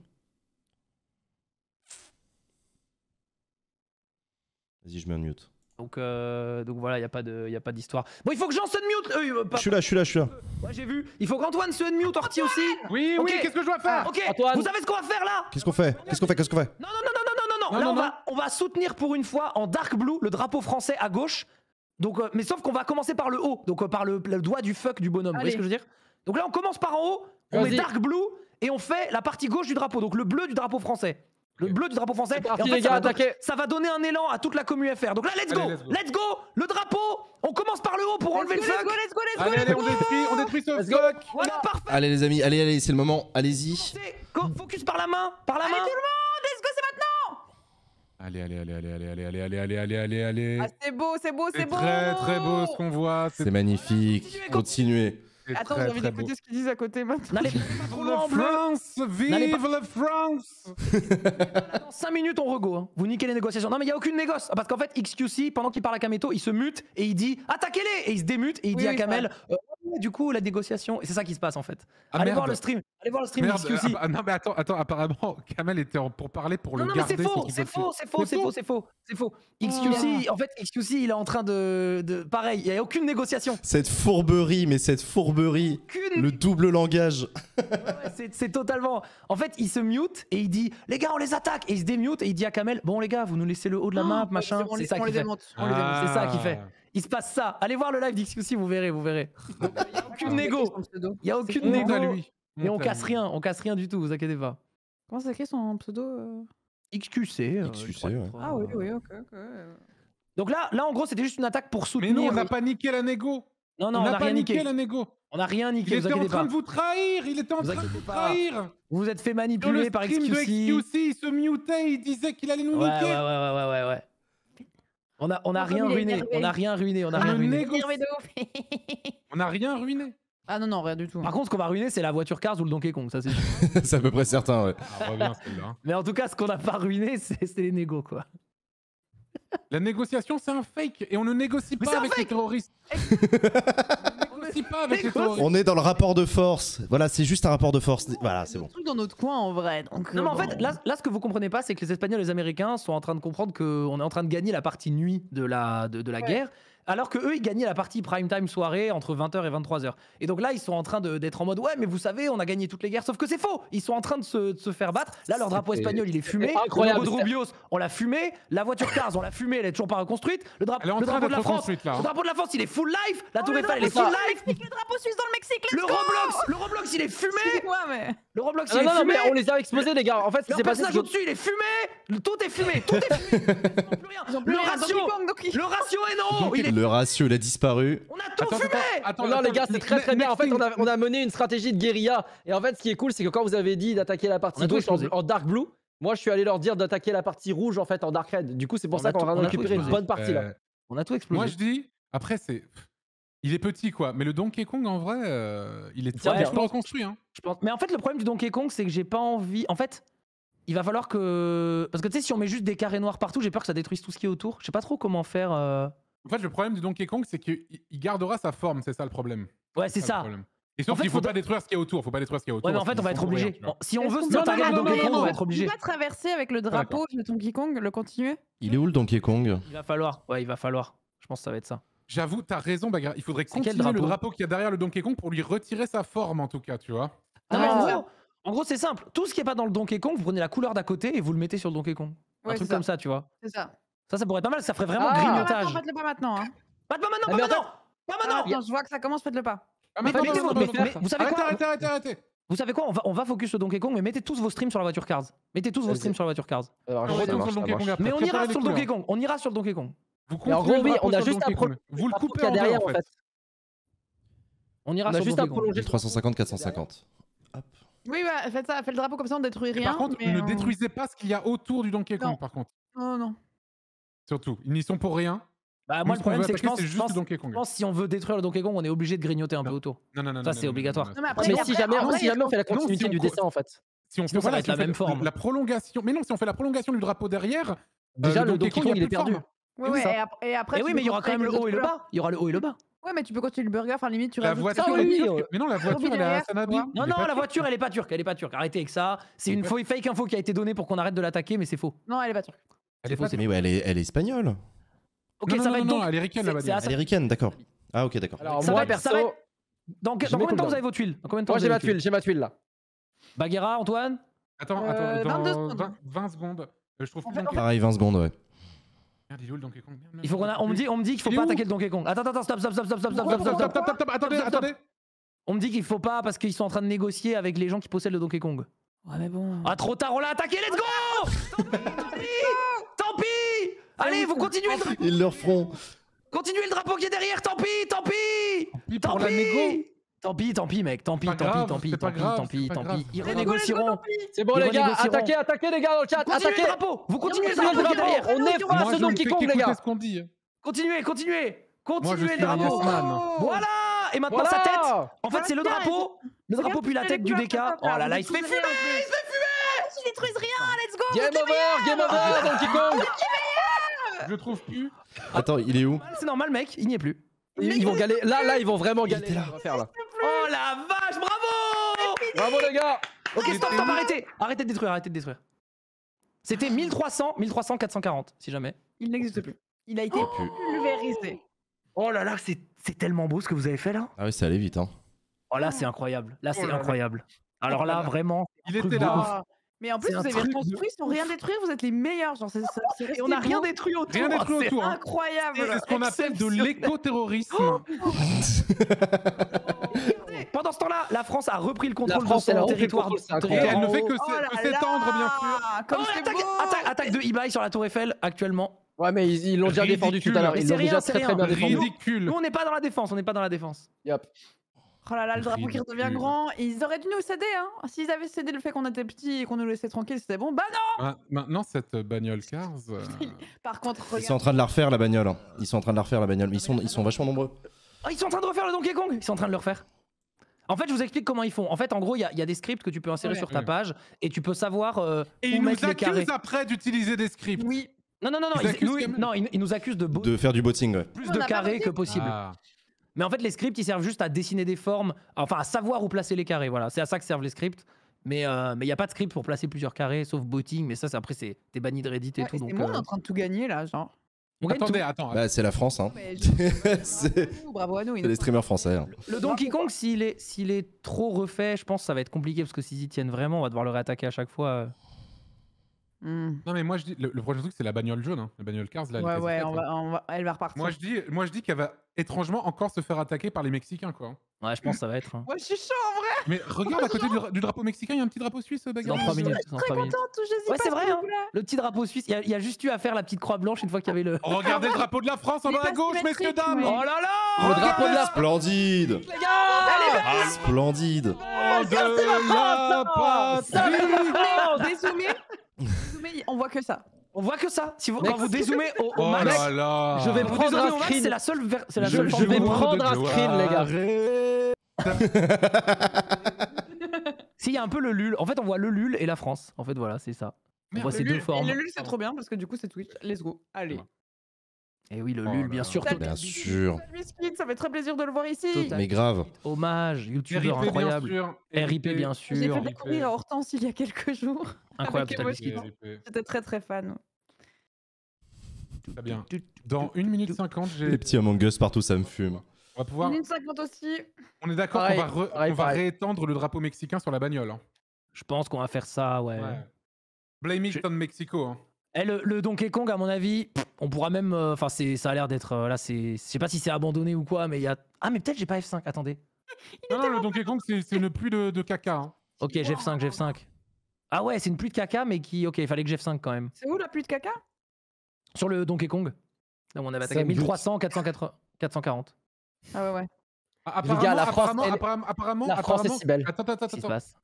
Vas-y, je mets un mute. Euh, donc, voilà, il n'y a pas d'histoire. Bon, il faut que Jean se mute euh, euh, Je suis là, je suis là, je suis là. Ouais, j'ai vu. Il faut qu'Antoine se mute, Orti aussi. Oui, oui, qu'est-ce que je dois faire ah, Ok, vous savez ce qu'on va faire là Qu'est-ce qu'on fait Qu'est-ce qu'on fait Non, non, non, non, non, non, non. Là, on, Va, soutenir pour une fois en dark blue le drapeau français à gauche. Donc, mais sauf qu'on va commencer par le haut, donc par le, doigt du fuck du bonhomme. Vous voyez ce que je veux dire Donc là, on commence par en haut, on met dark blue et on fait la partie gauche du drapeau, donc le bleu du drapeau français. Le bleu du drapeau français. et en fait, ça, va donner un élan à toute la commu FR. Donc là, let's go, let's go, le drapeau. On commence par le haut pour enlever le fuck. Let's go, let's go, let's go, allez, on détruit, on détruit ce let's fuck. Allez les amis, allez, allez, c'est le moment. Allez-y. Focus par la main, par la main. Allez tout le monde, let's go, c'est maintenant. Allez, allez, allez, allez, allez, allez, allez, allez, allez, allez, allez. Ah, c'est beau, c'est beau, c'est, beau. Très, très beau ce qu'on voit. C'est, magnifique. Continuez. Attends, j'ai envie d'écouter ce qu'ils disent à côté maintenant. Vive la France, vive la France 5 minutes, on rego. Hein. Vous niquez les négociations. Non, mais il n'y a aucune négoce. Ah, parce qu'en fait, XQC, pendant qu'il parle à Kameto, il se mute et il dit attaquez-les Et il se démute et il dit à Kamel du coup, la négociation. Et c'est ça qui se passe en fait. Ah, allez voir le stream. Allez voir le stream. Merde. Ah, ah, non, mais attends, attends, apparemment, Kamel était pour parler pour le non, garder. Non, mais c'est faux, c'est faux, c'est faux, c'est faux, c'est faux, en fait, XQC, il est en train de. de... Pareil, il n'y a aucune négociation. Cette fourberie, mais cette fourberie. Le double langage. c'est totalement. En fait, il se mute et il dit Les gars, on les attaque. Et il se démute et il dit à Kamel Bon, les gars, vous nous laissez le haut de la map, machin. C'est ça qui C'est ça qui fait. Il se passe ça. Allez voir le live d'XQC, vous verrez, vous verrez. Il n'y a aucune négo. Il n'y a aucune négo. Et on casse rien, on casse rien du tout, vous inquiétez pas. Comment s'écrit son pseudo euh XQC. Euh, XQC, Ah oui, oui, ok, ok. Donc là, là en gros, c'était juste une attaque pour soutenir. Mais non, on n'a pas niqué la négo. Non, non, on n'a rien niqué. niqué la négo. On n'a rien niqué. Il vous était en train de vous trahir. Il était en train de vous trahir. Vous vous êtes fait manipuler par XQC. De XQC. Il se mutait. Il disait qu'il allait nous niquer. Ouais, ouais, ouais, ouais, ouais. On a, on a rien ruiné. On a rien ruiné. On a rien ruiné. On a rien ruiné. Ah non, non, rien du tout. Par contre, ce qu'on va ruiner, c'est la voiture Cars ou le Donkey Kong, ça c'est C'est à peu près certain, ouais. Ah, hein. Mais en tout cas, ce qu'on n'a pas ruiné, c'est les négos, quoi. La négociation, c'est un fake et on ne négocie pas avec les terroristes. On est dans le rapport de force. Voilà, c'est juste un rapport de force. Voilà, c'est bon. dans notre coin en vrai. non, mais en euh, fait, là, ce que vous comprenez pas, c'est que les Espagnols et les Américains sont en train de comprendre qu'on est en train de gagner la partie nuit de la, de, la guerre alors que eux, ils gagnaient la partie prime time soirée entre 20h et 23h. Et donc là, ils sont en train d'être en mode ouais, mais vous savez, on a gagné toutes les guerres. Sauf que c'est faux. Ils sont en train de se, faire battre. Là, leur drapeau espagnol, il est fumé. Le drapeau de Rubios, on l'a fumé. La voiture Cars, on l'a fumé. Elle est toujours pas reconstruite. Le, drapeau de la France, hein. le drapeau de la France, il est full life. La oh, Tour Eiffel, elle est full life. Le drapeau suisse dans le Mexique. Le Roblox, le Roblox, il est fumé. Le Roblox, ah il est fumé. On les a exposés, les gars. En fait, c'est pas dessus, il est fumé. Tout est fumé, tout est fumé. Le, ratio, le ratio est non. Le ratio, il a disparu. On a tout fumé. non les gars, c'est très très bien. En fait, on a, mené une stratégie de guérilla. Et en fait, ce qui est cool, c'est que quand vous avez dit d'attaquer la partie rouge en, dark blue, moi, je suis allé leur dire d'attaquer la partie rouge en fait en dark red. Du coup, c'est pour ça qu'on a récupéré une bonne partie là. Euh, on a tout explosé. Moi, je dis. Après, c'est. Il est petit quoi, mais le Donkey Kong en vrai, euh, il est très bien reconstruit. Hein. Je pense. Mais en fait, le problème du Donkey Kong, c'est que j'ai pas envie. En fait, il va falloir que. Parce que tu sais, si on met juste des carrés noirs partout, j'ai peur que ça détruise tout ce qui est autour. Je sais pas trop comment faire. Euh. En fait, le problème du Donkey Kong, c'est qu'il gardera sa forme, c'est ça le problème. Ouais, c'est ça. et sauf qu'il faut, pas détruire ce qui est autour, faut pas détruire ce qui est autour. Ouais, mais en fait, on va être obligé. Si on veut se Donkey Kong, on va être obligé. On va traverser avec le ah, drapeau de Donkey Kong, le continuer. Il est où le Donkey Kong Il va falloir. Ouais, il va falloir. Je pense que ça va être ça. J'avoue, t'as raison, Il faudrait continuer le drapeau qu'il y a derrière le Donkey Kong pour lui retirer sa forme, en tout cas, tu vois. Non, ah, ah, en gros, c'est simple. Tout ce qui n'est pas dans le Donkey Kong, vous prenez la couleur d'à côté et vous le mettez sur le Donkey Kong. un truc comme ça, tu vois. C'est ça. Ça, ça pourrait être pas mal. Ça ferait vraiment ah, grignotage. Faites-le pas maintenant. Hein. Faites pas maintenant. Hein. Pas maintenant. Ah, pas maintenant. Ah, non, je vois que ça commence. Faites-le pas. Ah, mais, mettez vous savez arrêtez, quoi arrêtez, arrêtez, Vous savez quoi on va, on va focus sur Donkey Kong, mais mettez tous vos streams sur la voiture Cars. Mettez tous vos streams sur la voiture Cars. Mais on ira sur le Donkey Kong. On ira sur le Donkey Kong. Vous coupez. on a juste un Vous le coupez en derrière, en fait. On ira sur juste un prolongé. 350, 450. Hop. Oui, bah, faites ça, faites le drapeau comme ça, on détruit rien. par contre, ne détruisez pas ce qu'il y a autour du Donkey Kong, par contre. Non, non. Surtout, ils n'y sont pour rien. Bah, moi, le problème, c'est que je pense, juste je pense si on veut détruire le Donkey Kong, on est obligé de grignoter un peu autour. Non, non, non. Ça, c'est obligatoire. mais, si, jamais, on fait la continuité du dessin, en fait. Si on fait, la même forme. La prolongation. Mais non, si on fait la prolongation du drapeau derrière, déjà, euh, le Donkey Kong, il est perdu. Oui, et après, et oui mais il y aura quand même le haut et le bas. Il y aura le haut et le bas. Ouais, mais tu peux continuer le burger, enfin limite tu la rajoutes voiture, Mais non, la voiture, elle est à Non, non, la voiture, elle est pas turque, elle est pas turque. Arrêtez avec ça. C'est une fake info qui a été donnée pour qu'on arrête de l'attaquer, mais c'est faux. Non, elle est pas turque. Elle est faux Mais ouais, elle est, elle est espagnole. Ok, ça non, va non, être non, elle est ricaine, la c'est- d'accord. Ah, ok, d'accord. Ça va être- ça Dans, combien de temps vous avez vos tuiles moi j'ai ma tuile, j'ai ma tuile là. Baguera, Antoine Attends, attends, 20 euh, secondes. Euh, je trouve Pareil, 20 secondes, ouais il est où le faut qu'on on me dit, on me dit qu'il faut pas attaquer le Donkey Kong. Attends, attends, stop, stop, stop, stop, stop, stop, stop, stop, stop. attendez, attendez. On me dit qu'il faut pas parce qu'ils sont en train de négocier avec les gens qui possèdent le Donkey Kong. Ouais, mais bon. Ah, trop tard, on l'a attaqué, let's go Tant pis Tant pis Allez, vous continuez Ils leur feront. Continuez le drapeau qui est derrière, tant pis, tant pis Tant pis pis Tant pis, tant pis, mec, tant pis, tant pis, tant pis, tant pis, tant pis, tant pis. Ils renégocieront. C'est bon, les gars, attaquez, attaquez, les gars, dans le chat, attaquez. Vous continuez le drapeau derrière. On est pas ce nom qui les gars. Continuez, continuez, continuez le drapeau Voilà et maintenant sa tête. En fait, c'est le drapeau, le drapeau puis la tête du DK. Oh là là, il se fait fumer, il se fait fumer. Ah, ils détruisent rien, let's go. Game over, ah, game over, Donkey Kong. Je le trouve plus. Attends, il est où C'est normal, mec, il n'y est plus. Ils vont galérer. Là, là, ils vont vraiment galérer la vache, bravo Bravo les gars Ok, stop, arrêtez Arrêtez de détruire, arrêtez de détruire. C'était 1300, 1300, 440, si jamais. Il n'existe plus. Il a été oh pulvérisé. Oh là là, c'est tellement beau ce que vous avez fait là. Ah oui, ça allait vite, hein. Oh là, c'est incroyable. Là, c'est oh incroyable. Alors là, vraiment. Il était là. Mais en plus, vous avez reconstruit sans rien détruire, vous êtes les meilleurs. Genre, on n'a rien détruit autour. Rien C'est hein. incroyable. C'est ce qu'on appelle de l'éco-terrorisme. pendant ce temps-là, la France a repris le contrôle de son territoire. Elle ne fait que oh s'étendre, bien sûr. Comme oh, attaque, de Ibai sur la Tour Eiffel actuellement. Ouais, mais ils l'ont déjà défendu tout à l'heure. Ils l'ont déjà très très bien défendu. on n'est pas dans la défense. On n'est pas dans la défense. Yep. Oh là là, le drapeau qui redevient grand. Ils auraient dû nous céder, hein. S'ils avaient cédé le fait qu'on était petits et qu'on nous laissait tranquille, c'était bon. Bah non ah, Maintenant, cette euh, bagnole Cars. Euh, par contre, Ils sont en train de la refaire, la bagnole. Hein. Ils sont en train de la refaire, la bagnole. Ils sont, ils sont vachement nombreux. Oh, ils sont en train de refaire le Donkey Kong Ils sont en train de le refaire. En fait, je vous explique comment ils font. En fait, en gros, il y, a des scripts que tu peux insérer sur ta mm. page et tu peux savoir. Euh, et ils nous accusent après d'utiliser des scripts. Oui. Non, non, non, non, ils, nous, accusent de, de faire du botting, Plus de carrés que possible. Ah. Mais en fait, les scripts, ils servent juste à dessiner des formes, enfin à savoir où placer les carrés. Voilà, c'est à ça que servent les scripts. Mais euh, il y n'y a pas de script pour placer plusieurs carrés, sauf botting. Mais ça, après, c'est des banni de Reddit et tout. Et donc, moi, euh, en train de tout gagner là, genre. Attendez, attends. Bah, c'est la France. Hein. Bravo à nous. C'est les streamers français. Hein. Le Donkey Kong, s'il est, s'il est trop refait, je pense que ça va être compliqué parce que s'ils y tiennent vraiment, on va devoir le réattaquer à chaque fois. Euh. Hmm. Non mais moi je dis le, prochain truc c'est la bagnole jaune, hein. la bagnole Cars là. Ouais ouais, elle va repartir. Moi je dis, dis qu'elle va étrangement encore se faire attaquer par les Mexicains quoi. Hein. Ouais, je pense ça va être. Hein. ouais je suis chaud en vrai. Mais regarde à côté du, drapeau mexicain, il y a un petit drapeau suisse euh, Dans 3 minutes. Je suis très contente, ouais, c'est vrai. Le petit drapeau suisse, il y, a juste eu à faire la petite croix blanche une fois qu'il y avait le. Oh, regardez le drapeau de la France en bas à gauche, messieurs dames. Oh là là. Oh, le drapeau de la Splendide. Ah, Splendide. De la France on voit que ça. On voit que ça. Si vous, quand vous dézoomez au, oh je vais prendre un screen. C'est la seule, la seule. Je, vais prendre un screen, les gars. S'il y a un peu le lul. En fait, on voit le lul et la France. En fait, voilà, c'est ça. On voit ces deux formes. le lul, c'est trop bien parce que du coup, c'est Twitch. Let's go. Allez. Et eh oui, le oh Lul, bien sûr. Bien sûr. Ça fait très plaisir de le voir ici. Mais grave. Hommage, youtubeur incroyable. RIP, bien sûr. J'ai fait découvrir à Hortense il y a quelques jours. Incroyable, J'étais très très fan. Très bien. Dans 1 minute 50, j'ai. Les petits Among Us partout, ça me fume. On va pouvoir. 1 minute 50 aussi. On est d'accord qu'on va, réétendre le drapeau mexicain sur la bagnole. Hein. Je pense qu'on va faire ça, ouais. Blame it Je... on Mexico. Hein. Eh, le, Donkey Kong, à mon avis, on pourra même. Euh, enfin, ça a l'air d'être. Euh, là, c'est. Je sais pas si c'est abandonné ou quoi, mais il y a. Ah, mais peut-être j'ai pas F5. Attendez. non, non, le Donkey Kong, c'est une pluie de, caca. Hein. Ok, j'ai F5, j'ai F5. Ah ouais, c'est une pluie de caca, mais qui. Ok, il fallait que j'ai F5 quand même. C'est où la pluie de caca Sur le Donkey Kong. Là où on avait attaqué 1300, 440. Ah ouais, ouais. Apparemment, la France, est si belle. Attends,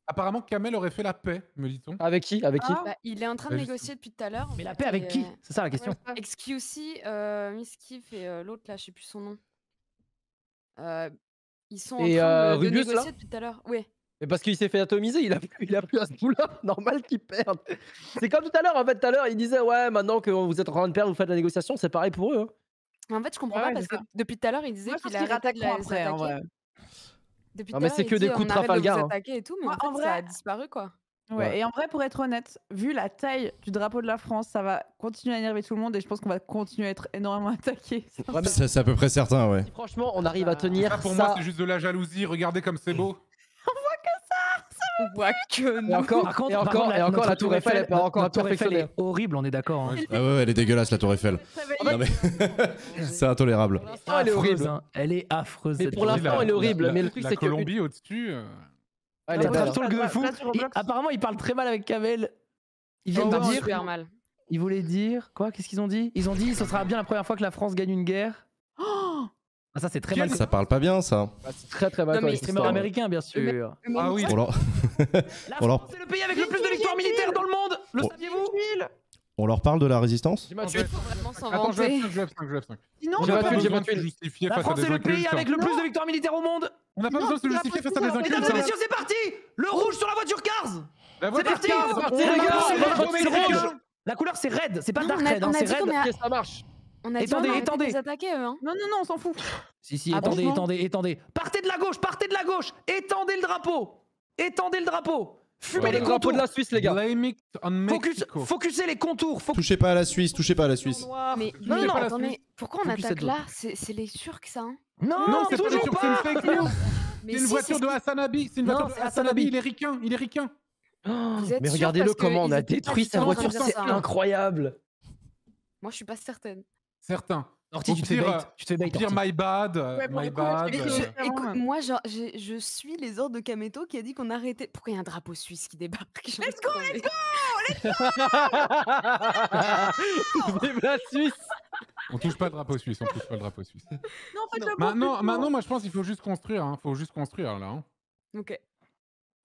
Apparemment, Kamel aurait fait la paix, me dit-on. Avec qui Avec qui ah, bah, Il est en train de ah, négocier depuis tout à l'heure. Mais la paix avec qui euh, C'est ça la question. excusez aussi, euh, Miss Kif et euh, l'autre là, je sais plus son nom. Euh, ils sont en train de, négocier depuis tout à l'heure. Oui. Mais parce qu'il s'est fait atomiser, il a plus, il a plus à ce là Normal qu'il perde. C'est comme tout à l'heure. En fait, tout à l'heure, il disait ouais, maintenant que vous êtes en train de perdre, vous faites la négociation. C'est pareil pour eux. Hein. En fait, je comprends pas parce que depuis tout à l'heure, il disait qu'il a rattaqué la après, Depuis non, mais c'est que des coups de Trafalgar. Hein». et tout, mais en, vrai, ça a disparu quoi. Ouais. Et en vrai, pour être honnête, vu la taille du drapeau de la France, ça va continuer à énerver tout le monde et je pense qu'on va continuer à être énormément attaqué. c'est à peu près certain, ouais. franchement, on arrive à bah, tenir. ça. pour moi, c'est juste de la jalousie. Regardez comme c'est beau on bah, que nous. Et encore, encore, et encore la tour Eiffel, est encore la tour Eiffel est horrible, on est d'accord. Hein. Ah ouais, elle est dégueulasse la tour Eiffel. c'est intolérable. elle est horrible. Hein. Elle est affreuse. Mais pour l'instant, elle est horrible. mais le truc, c'est que. Colombie au-dessus. Euh, ah, elle est Apparemment, ils parlent très mal avec Kamel. Ils oh, viennent de dire. Ils voulaient dire. Quoi Qu'est-ce qu'ils ont dit Ils ont dit ce sera bien la première fois que la France gagne une guerre. Oh ah, ça c'est très mal. Ça parle pas bien ça. Bah, c'est très très mal. Non, mais streamers américain bien sûr. Ah oui. Oh la France, leur... c'est le pays avec le plus de victoires militaires dans le monde Le saviez-vous On leur parle de la résistance J'ai battu. Attends, je 5, je vais 5, 5. Non, j'ai battu, j'ai battu. Justifié la face France, c'est le pays avec le hein. plus de victoires militaires au monde On n'a pas besoin de se justifier face à des incultes Mesdames et hein. messieurs, c'est parti Le rouge sur la voiture Cars C'est parti, rouge La couleur, c'est red, c'est pas dark red, hein, c'est raide. Ça marche on a étendez, dit on étendez. Les attaquer, eux, hein. Non, non, non, on s'en fout. si, si, ah étendez, étendez, étendez. Partez de la gauche, partez de la gauche, étendez le drapeau. Étendez le drapeau. Fumez les contours de la Suisse, les gars. Focus, les contours. Touchez pas à la Suisse, touchez pas à la Suisse. Mais non, non, non attendez, pourquoi on attaque là C'est les Turcs, ça. Hein. non, non, c'est pas Turcs, c'est une fake news. C'est une voiture de Hassanabi. C'est une voiture de Hassanabi. Il est ricain, il est ricain. Mais regardez-le comment on a détruit sa voiture, c'est incroyable. Moi, je suis pas certaine. Certain tu, pire, tu te pire, my bad, my écoute, moi, genre, je, suis les ordres de Kameto qui a dit qu'on arrêtait. Pourquoi il y a un drapeau suisse qui débarque Let's go, let's go, let's go la Suisse On touche pas le drapeau suisse, on touche pas le drapeau suisse. Non, Maintenant, moi, je pense qu'il faut juste construire. Il hein. faut juste construire là. Hein. Ok.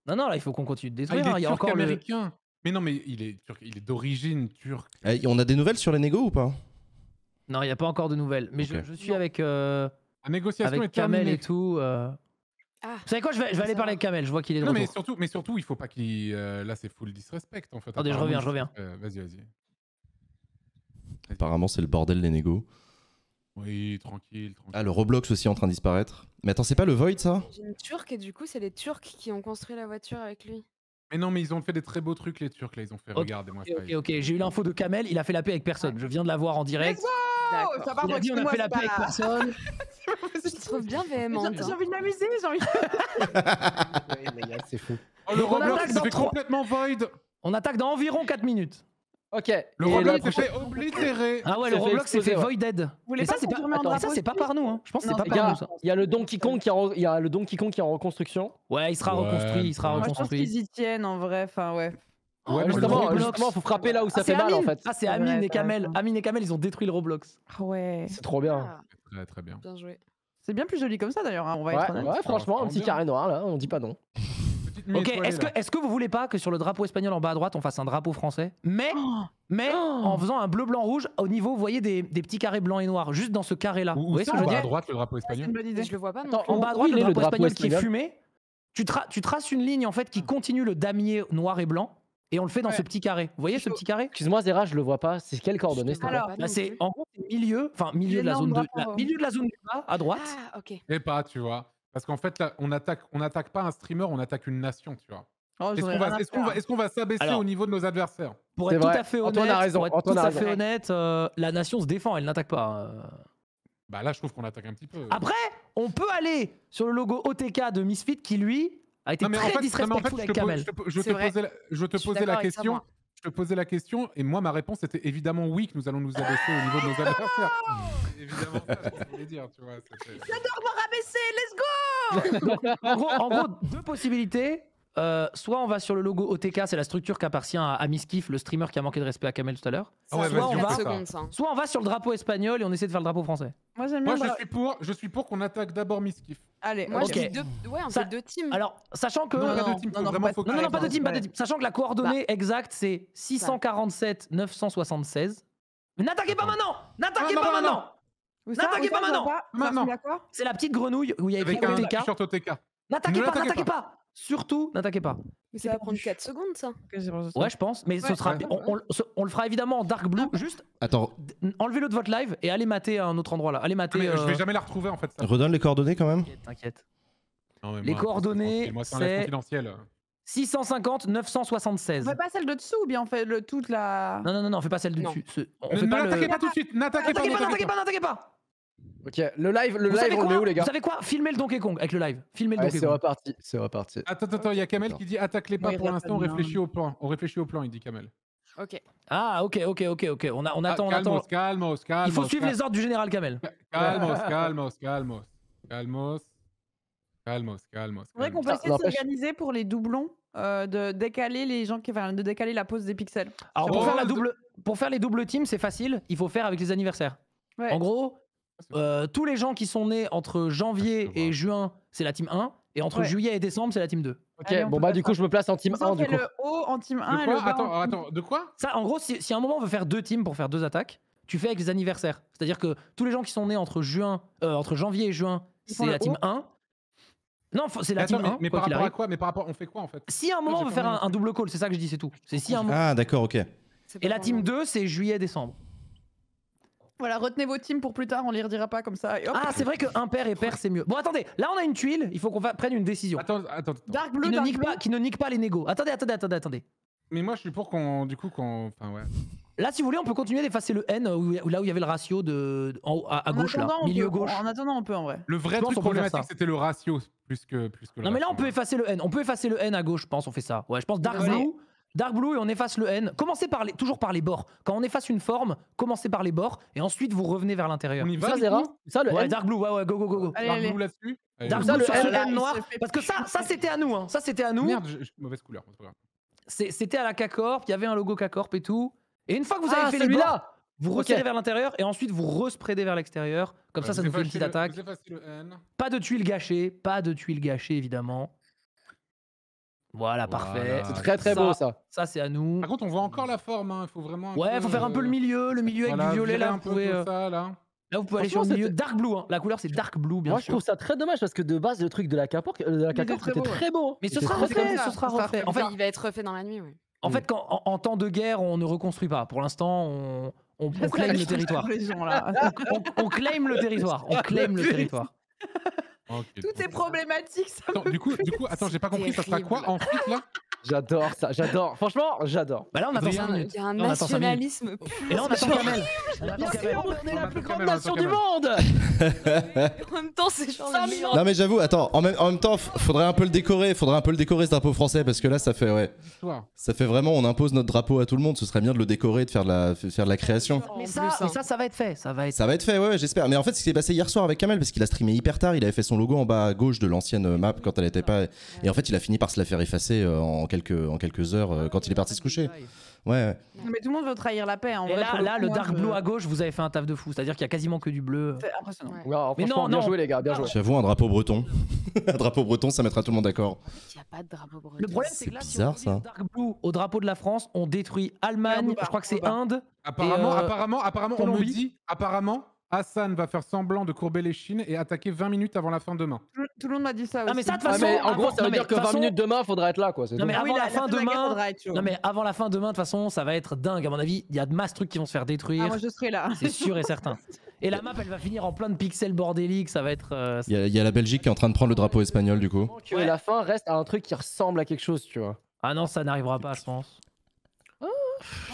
Non, non, là, il faut qu'on continue de ah, détruire. il, est hein. y a encore américain. Mais non, mais il est, est d'origine turque. Eh, on a des nouvelles sur les négos ou pas non, il n'y a pas encore de nouvelles. Mais je, suis avec, euh, négociation Kamel et tout. Euh... Ah, Vous savez quoi, je vais, je vais aller parler avec Kamel, je vois qu'il est dans non, mais surtout, mais surtout, il faut pas qu'il... Euh, là, c'est full disrespect, en fait. Attendez, je reviens, je reviens. Euh, vas-y, vas-y. Apparemment, c'est le bordel des négos. Oui, tranquille, tranquille. Ah, le Roblox aussi en train de disparaître. Mais attends, c'est pas le Void, ça J'ai une turque et du coup, c'est les Turcs qui ont construit la voiture avec lui. Mais non, mais ils ont fait des très beaux trucs, les Turcs, là. Ils ont fait... Regardez-moi ça. ok, ok, j'ai eu l'info de Kamel, il a fait la paix avec personne. Ah. Je viens de la voir en direct. Ça part a dit on a fait la paix avec personne. Je te trouve bien véhément. J'ai hein. envie de m'amuser, j'ai envie. C'est fou. Oh, le Roblox fait complètement void. On attaque dans environ 4 minutes. Ok. Le Roblox s'est fait oblitérer. Ah ouais, le Roblox s'est fait voided. Mais ça, c'est pas, par nous. Hein. Je pense que c'est pas par nous. Il y a le Donkey Kong qui est en reconstruction. Ouais, il sera reconstruit. Il sera reconstruit. Je pense qu'ils y tiennent en vrai. Enfin, ouais. Ouais, justement, faut frapper là où ça ah, fait mal en fait. Ah, c'est Amine et Kamel. Amine et Kamel, ils ont détruit le Roblox. Ah ouais. C'est trop bien. Ah. Très très bien. Bien joué. C'est bien plus joli comme ça d'ailleurs, hein, on va ouais, être Ouais, franchement, un petit carré noir là, on dit pas non. ok, est-ce que, est que vous voulez pas que sur le drapeau espagnol en bas à droite, on fasse un drapeau français Mais, oh. mais oh. en faisant un bleu, blanc, rouge, au niveau, vous voyez des, des petits carrés blancs et noirs, juste dans ce carré-là. Vous voyez ce que je veux dire En bas à droite, le drapeau espagnol. Une bonne idée. Je le vois pas. en bas à droite, le drapeau, espagnol, qui est fumé. Tu, tu traces une ligne en fait qui continue le damier noir et blanc. Et on le fait dans ce petit carré. Vous voyez ce petit carré Excuse-moi, Zera, je le vois pas. C'est quelle coordonnée là, bah, c'est en gros milieu, enfin milieu de la zone de, hein. milieu de la zone 2, à droite. Ah, ok. Et pas, tu vois. Parce qu'en fait, là, on attaque, on n'attaque pas un streamer, on attaque une nation, tu vois. Oh, est-ce qu'on va, s'abaisser au niveau de nos adversaires Pour être tout à fait honnête, euh, la nation se défend, elle n'attaque pas. Euh. Bah là, je trouve qu'on attaque un petit peu. Après, on peut aller sur le logo OTK de Misfit qui, lui, a mais très en fait, avec Kamel. Je te, posais la, je question. Je te posais la question et moi ma réponse était évidemment oui que nous allons nous abaisser au niveau de nos adversaires. évidemment, ça, dire, tu vois. J'adore me rabaisser, let's go en gros, deux possibilités euh, soit on va sur le logo OTK, c'est la structure qui appartient à, à Miskif, le streamer qui a manqué de respect à Kamel tout à l'heure. Ah soit, on va, sur le drapeau espagnol et on essaie de faire le drapeau français. Moi, Moi, je, suis pour, je suis pour qu'on attaque d'abord Miskif. Allez, moi je deux, ouais, on deux teams. Alors, sachant que. Non, pas de team, pas, Sachant que la coordonnée bah. exacte, c'est 647 976. Bah. Mais n'attaquez pas maintenant N'attaquez ah, pas maintenant N'attaquez pas maintenant C'est la petite grenouille où il y a écrit OTK. N'attaquez pas, n'attaquez pas Surtout, n'attaquez pas. Mais ça va prendre 4 secondes, ça. Ouais, je pense. Mais ce sera, on, le fera évidemment en dark blue. Ah. Juste, Attends, enlevez-le de votre live et allez mater à un autre endroit là. Allez ah, mater. Euh, je vais euh, jamais la retrouver en fait. ça. redonne les coordonnées quand même. T'inquiète, Les coordonnées, c'est 650 976. On fait pas celle de dessous, ou bien on fait le, toute la. Non, non, non, non, fait pas celle de dessus. Euh, pas pas tout de suite. N'attaquez pas, n'attaquez pas, n'attaquez pas. Ok, le live, le live, on le met où les gars Vous savez quoi Filmez le Donkey Kong avec le live. Filmez le Donkey Kong. C'est reparti, c'est reparti. Attends, attends, il y a Kamel qui dit attaque les pas pour l'instant, on réfléchit au plan. On réfléchit au plan, il dit Kamel. Ok. Ah, ok, ok, ok, ok. On, a, on ah, attend, calmos, on attend. Calmos, calmos, Il faut suivre les ordres du général Kamel. Calmos, calmos, calmos. Calmos. Calmos, calmos. C'est vrai qu'on peut essayer de ah, s'organiser pour les doublons. Euh, de décaler les gens qui de décaler la pose des pixels. Alors pour, faire la double, pour faire les doubles teams, c'est facile, il faut faire avec les anniversaires. En gros, euh, tous les gens qui sont nés entre janvier ah, et juin, c'est la team 1. Et entre juillet et décembre, c'est la team 2. Ok, bon bah du coup, je me place en team 1. Du coup. le haut en team 1 de et le attends, attends, de quoi Ça, en gros, si, à un moment on veut faire deux teams pour faire deux attaques, tu fais avec les anniversaires. C'est-à-dire que tous les gens qui sont nés entre, juin, euh, entre janvier et juin, c'est la team 1. Non, c'est la team 1. Mais par rapport à quoi Mais par rapport, on fait quoi en fait Si à un moment on veut faire un, double call, c'est ça que je dis, c'est tout. C'est si un Ah, d'accord, ok. Et la team 2, c'est juillet-décembre. Voilà, retenez vos teams pour plus tard, on les redira pas comme ça. Ah, c'est vrai que un père et père, c'est mieux. Bon, attendez, là on a une tuile, il faut qu'on prenne une décision. Attends, attends, Dark blue, qui, ne nique Pas, qui les négos. Attendez, attendez, attendez, Mais moi je suis pour qu'on. Du coup, qu'on. Enfin, Là, si vous voulez, on peut continuer d'effacer le N, où, là où il y avait le ratio de, à, gauche, là, En attendant, on peut en vrai. Le vrai truc problématique, c'était le ratio, plus que, plus que Non, mais là, on peut effacer le N. On peut effacer le N à gauche, je pense, on fait ça. Ouais, je pense Dark Blue. Dark Blue et on efface le N. Commencez par les, toujours par les bords. Quand on efface une forme, commencez par les bords et ensuite vous revenez vers l'intérieur. Ça, Ça, le N Dark Blue, ouais, ouais, go, go, go. go. Dark Blue là-dessus. Dark Blue sur ce N noir. Parce que ça, ça c'était à nous. Hein. Ça, c'était à nous. Merde, mauvaise couleur. C'était à la K-Corp, il y avait un logo K-Corp et tout. Et une fois que vous avez ah, fait les bords, vous retirez vers l'intérieur et ensuite vous respreadez vers l'extérieur. Comme ça, ça fait une petite attaque. Pas de tuiles gâchées, pas de tuiles gâchées évidemment. Voilà, parfait. C'est très très beau ça. Ça c'est à nous. Par contre, on voit encore la forme. Hein. Il faut vraiment. ouais, il faut faire un peu le euh, milieu, le milieu avec du violet là. Vous pouvez. Euh, là. vous pouvez aller sur le milieu dark blue. Hein. La couleur, c'est dark blue, bien Moi, sûr. Moi, je trouve ça très dommage parce que de base, le truc de la caporque, euh, de la très, beau. Hein. Mais ce sera refait. Ce sera refait. En fait, il va être refait dans la nuit. En mm. fait, quand, en, temps de guerre, on ne reconstruit pas. Pour l'instant, on, on, claim le territoire. on, on claim le territoire. On claim le territoire. Tout est problématique. Ça attends, du coup, du coup, attends, j'ai pas compris. Ça sera quoi en frites là J'adore ça, j'adore. Franchement, j'adore. Bah là, on attend 5 minutes. Il y a un nationalisme Et là, on attend Kamel. Bien sûr, on est la plus grande nation du monde En même temps, c'est charmant. Non, mais j'avoue, attends, en même, temps, faudrait un peu le décorer. Faudrait un peu le décorer ce drapeau français parce que là, ça fait, ouais. Ça fait vraiment, on impose notre drapeau à tout le monde. Ce serait bien de le décorer, de faire de la, faire de la création. Hein. Mais ça, ça, va être fait. Ça va être, ça va être fait, ouais, j'espère. Mais en fait, ce qui s'est passé hier soir avec Kamel, parce qu'il a streamé hyper tard, il avait fait son logo en bas à gauche de l'ancienne map quand elle était pas. Et en fait, il a fini par se la faire effacer euh, en quelques, en quelques heures euh, quand il est parti se coucher. Ouais. Mais tout le monde veut trahir la paix. et là, le dark blue à gauche, vous avez fait un taf de fou. C'est-à-dire qu'il y a quasiment que du bleu. C'est impressionnant. mais non, bien non. joué les gars, bien joué. J'avoue, un drapeau breton. un drapeau breton, ça mettra tout le monde d'accord. Il n'y a pas de drapeau breton. Le problème, c'est que bizarre, ça. dark blue au drapeau de la France, on détruit Allemagne. Je crois que c'est Inde. Apparemment, euh, apparemment, apparemment, on me dit, apparemment, Hassan va faire semblant de courber les chines et attaquer 20 minutes avant la fin demain. Tout, le monde m'a dit ça aussi. mais en gros ça veut dire que 20 minutes demain faudra être là quoi. Non mais, avant la fin demain. de toute façon ça va être dingue à mon avis. Il y a de masse trucs qui vont se faire détruire. Ah, moi je serai là. C'est sûr et certain. Et la map elle va finir en plein de pixels bordéliques, ça va être. Euh, il y, a la Belgique qui est en train de prendre le drapeau espagnol du coup. la fin reste à un truc qui ressemble à quelque chose tu vois. Ah non ça n'arrivera pas je pense. Ah,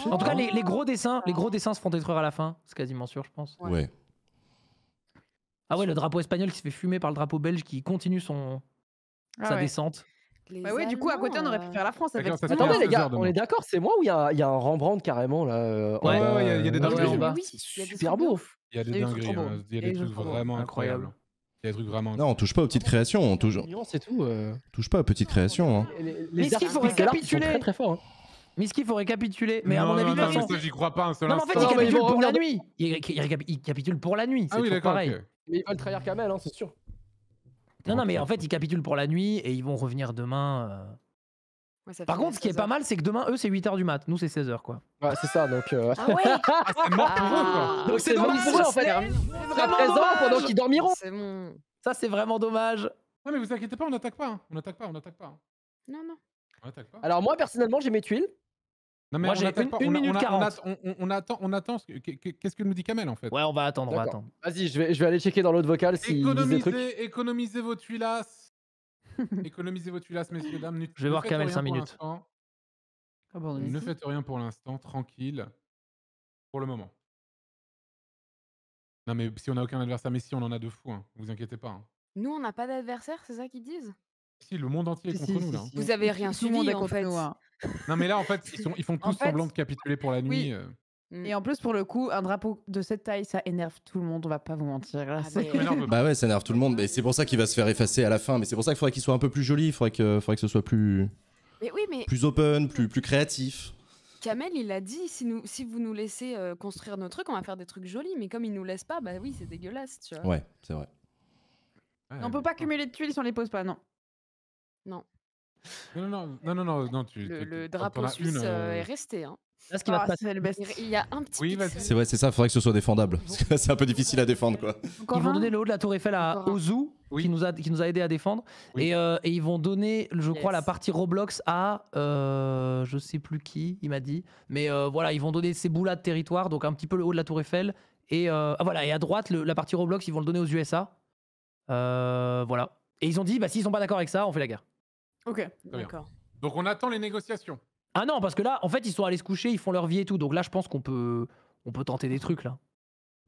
en tout cas les, les, gros dessins, les gros dessins se font détruire à la fin, c'est quasiment sûr je pense. ouais. Ah ouais, le drapeau espagnol qui se fait fumer par le drapeau belge qui continue son ah sa descente. bah ouais, du coup, à côté, on aurait pu faire la France. Avec... Attendez, les gars, on est d'accord, c'est moi ou il y a, y a, un Rembrandt carrément là euh, Ouais, il ouais, y, y, a des euh, dingueries en bas. c'est super beau. Il y a des ah dingueries, hein. il y a des trucs vraiment incroyables. Il y a des trucs vraiment. Non, on touche pas aux petites créations, on touche. c'est tout. Euh. Touche pas aux petites ah, créations. Hein. Les récapitulé. très très forts. Hein. Miski, faut récapituler. Mais non, à mon avis, non, non, j'y crois pas un hein, seul non, Mais en fait, ils capitulent pour la nuit. Il, capitule pour la nuit. Ah c'est ah oui, pareil. Mais ils veulent trahir Kamel, hein, c'est sûr. Non, non, mais en fait, ils capitulent pour la nuit et ils vont revenir demain. Euh. Par contre, ce qui est pas mal, c'est que demain, eux, c'est 8h du mat. Nous, c'est 16h, quoi. Ouais, c'est ça, donc. Euh, ah ouais ah, ah, C'est mort pour eux, Donc, c'est dommage pour en fait. Ils présent, pendant qu'ils dormiront. Ça, c'est vraiment dommage. Non, mais vous inquiétez pas, on attaque pas. Hein. On attaque pas, on attaque pas. Hein. Non, non. On attaque pas. Alors, moi, personnellement, j'ai mes tuiles. Non, mais Moi, j'ai une, minute quarante. On, attend, on attend. Qu'est-ce que nous dit Kamel en fait Ouais, on va attendre, on va attendre. Vas-y, je vais, aller checker dans l'autre vocal si économisez, trucs. économisez vos tuilas. économisez vos tuilas, messieurs, dames. je vais voir Kamel 5 minutes. Ah ne faites rien pour l'instant, tranquille. Pour le moment. Non, mais si on n'a aucun adversaire, mais si on en a deux fous, hein. vous inquiétez pas. Hein. Nous, on n'a pas d'adversaire, c'est ça qu'ils disent Si, le monde entier est contre nous. Hein. Vous avez rien subi, en fait. Non, mais là, en fait, ils, font tous semblant de capituler pour la nuit. Euh. Et en plus, pour le coup, un drapeau de cette taille, ça énerve tout le monde, on va pas vous mentir. Là, ah bah, bah ouais, ça énerve tout le monde, mais c'est pour ça qu'il va se faire effacer à la fin. Mais c'est pour ça qu'il faudrait qu'il soit un peu plus joli, il faudrait que, faudrait que ce soit plus. Mais oui, mais... Plus open, plus, plus créatif. Kamel, il a dit si, nous, si vous nous laissez euh, construire nos trucs, on va faire des trucs jolis. Mais comme il nous laisse pas, bah oui, c'est dégueulasse, tu vois. Ouais, c'est vrai. on peut pas cumuler de tuiles si on les pose pas, non. Non. Non, non, non, non, le, drapeau suisse euh, euh, est resté. Il y a un petit. Oui, c'est vrai, c'est ça. Il faudrait que ce soit défendable. c'est un peu difficile à défendre, quoi. ils vont donner le haut de la Tour Eiffel à Ozu, qui, nous a, qui nous a aidé à défendre. Euh, et, ils vont donner, je crois, la partie Roblox à. je sais plus qui, il m'a dit. Mais voilà, ils vont donner ces bouts-là de territoire, donc un petit peu le haut de la Tour Eiffel. Et, voilà, et à droite, la partie Roblox, ils vont le donner aux USA. voilà. Et ils ont dit, bah, s'ils sont pas d'accord avec ça, on fait la guerre. Ok, d'accord. Donc on attend les négociations. Ah non, parce que là, en fait, ils sont allés se coucher, ils font leur vie et tout. Donc là, je pense qu'on peut, on peut tenter des trucs là.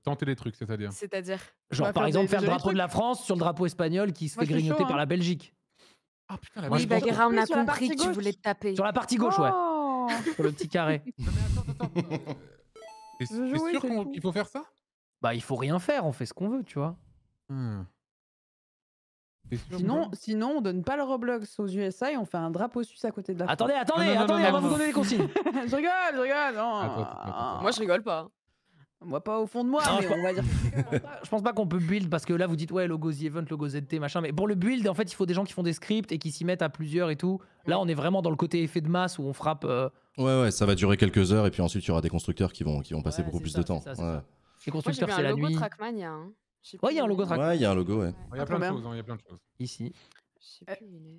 Tenter des trucs, c'est-à-dire C'est-à-dire Genre, bah, par exemple, faire le drapeau de la France sur le drapeau espagnol qui se fait grignoter par la hein. Belgique. Ah putain, la Belgique. oui, je on a compris que tu voulais te taper. Sur la partie gauche, ouais. Oh. Sur le petit carré. Non, mais attends, attends, T'es sûr qu'il faut faire ça Bah, il faut rien faire, on fait ce qu'on veut, tu vois. Hmm sinon, sinon, on donne pas le Roblox aux USA et on fait un drapeau suisse à côté de la Attendez, attendez, attendez, avant on vous donner les consignes. je rigole, je rigole. Moi, je rigole pas. Moi, pas au fond de moi, mais on va dire. je pense pas qu'on peut build parce que là, vous dites ouais, logo The Event, logo ZT, machin. Mais pour le build, en fait, il faut des gens qui font des scripts et qui s'y mettent à plusieurs et tout. Là, on est vraiment dans le côté effet de masse où on frappe. Euh, ouais, ouais, ça va durer quelques heures et puis ensuite, il y aura des constructeurs qui vont, qui vont passer beaucoup plus de temps. Les constructeurs, c'est la nuit. Trackmania. Hein. Ouais, il y a un logo Ouais, il y a un logo, ouais. Il y a plein de choses, hein, il y a plein de choses. Ici.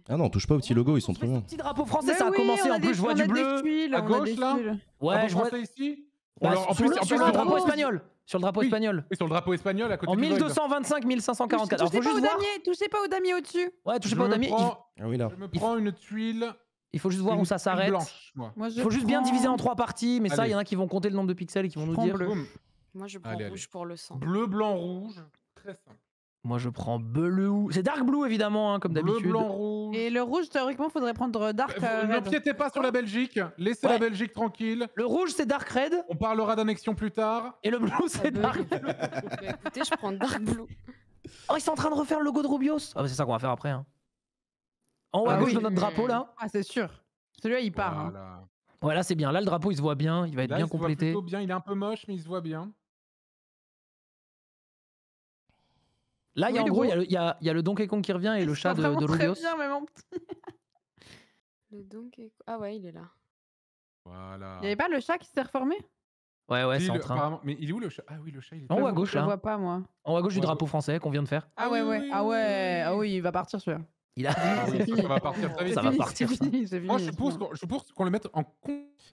Ah non, touche pas au petit logo, ils sont trop loin. Petit drapeau français, ça a commencé en plus, je vois du bleu. À gauche là ah Ouais, je vois ici. Bah, en plus, sur le drapeau espagnol. Sur le drapeau espagnol. Et sur le drapeau espagnol à côté En 1225 1544. Touchez pas au damier, touchez pas au damier au-dessus. Ouais, touchez pas au damier. Ah je me prends une tuile il faut juste voir où ça s'arrête. Il faut juste bien diviser en trois parties, mais ça, il y en a qui vont compter le nombre de pixels et qui vont nous dire. Moi, je prends rouge pour le sang. Bleu, blanc, rouge. Très simple. Moi, je prends bleu. C'est dark blue, évidemment, hein, comme d'habitude. Bleu, blanc, rouge. Et le rouge, théoriquement, faudrait prendre dark. Euh, euh, ne piétez pas sur la hein Belgique. Laissez la Belgique tranquille. Le rouge, c'est dark red. On parlera d'annexion plus tard. Et le bleu, c'est ah, dark bah, Écoutez, je prends dark blue. Oh, ils sont en train de refaire le logo de Rubios. Ah, bah, c'est ça qu'on va faire après. Hein. En haut ah à gauche de notre drapeau, là. Ah, c'est sûr. Celui-là, il part. Voilà. c'est bien. Là, le drapeau, il se voit bien. Il va être bien complété. bien. Il est un peu moche, mais il se voit bien. Là, il y a, en gros, il y, a, le Donkey Kong qui revient et le chat de, de Rubios. Très bien, mais mon le Donkey Ah ouais, il est là. Voilà. Il n'y avait pas le chat qui s'est reformé Ouais, ouais, c'est en train. Mais il est où le chat Ah oui, le chat, il est en haut à gauche. Je le vois pas, moi. En haut à gauche du drapeau français qu'on vient de faire. Ah ouais, ouais. Ah ouais, ah, ah oui, il va partir celui-là. Il a... Ah ça va partir très vite. Ça va partir. Fini, ça. Fini, Moi, je pense qu'on le mette en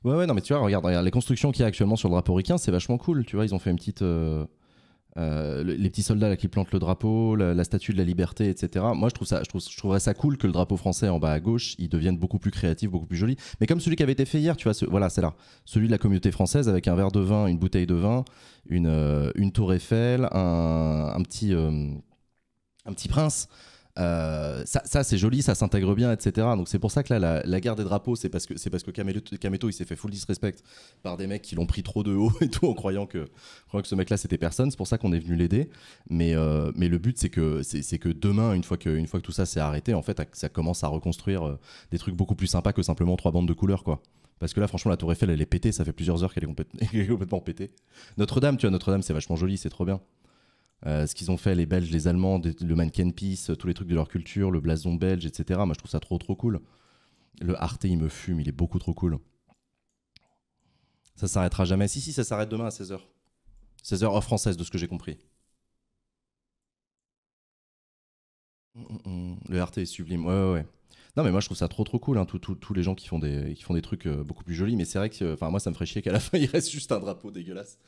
Ouais, ouais, non, mais tu vois, regarde, les constructions qu'il y a actuellement sur le drapeau ricain, c'est vachement cool. Tu vois, ils ont fait une petite. Euh, euh, les petits soldats qui plantent le drapeau, la, statue de la liberté, etc. Moi, je, trouve ça, je, trouve, je trouverais ça cool que le drapeau français en bas à gauche, il devienne beaucoup plus créatif, beaucoup plus joli. Mais comme celui qui avait été fait hier, tu vois, voilà, c'est là. Celui de la communauté française avec un verre de vin, une bouteille de vin, une, euh, tour Eiffel, un, petit, euh, un petit prince. Euh, ça, c'est joli, ça s'intègre bien, etc. Donc c'est pour ça que là, la, guerre des drapeaux, c'est parce que c'est parce que Kameto, il s'est fait full disrespect par des mecs qui l'ont pris trop de haut et tout en croyant que, que ce mec-là c'était personne. C'est pour ça qu'on est venu l'aider. Mais euh, le but c'est que demain, une fois que tout ça s'est arrêté, en fait, ça commence à reconstruire euh, des trucs beaucoup plus sympas que simplement trois bandes de couleurs, quoi. Parce que là, franchement, la tour Eiffel, elle est pétée. Ça fait plusieurs heures qu'elle est, complètement pétée. Notre-Dame, tu vois, Notre-Dame, c'est vachement joli, c'est trop bien. Euh, ce qu'ils ont fait, les Belges, les Allemands, le mannequin piece, tous les trucs de leur culture, le blason belge, etc. Moi, je trouve ça trop, trop cool. Le Arte, il me fume, il est beaucoup trop cool. Ça s'arrêtera jamais. Si, si, ça s'arrête demain à 16h. 16h heure française, de ce que j'ai compris. Hum, hum, hum. Le arte est sublime. Ouais, ouais, ouais. Non, mais moi, je trouve ça trop, trop cool, hein, tous les gens qui font des, trucs euh, beaucoup plus jolis. Mais c'est vrai que, enfin, moi, ça me ferait chier qu'à la fin, il reste juste un drapeau dégueulasse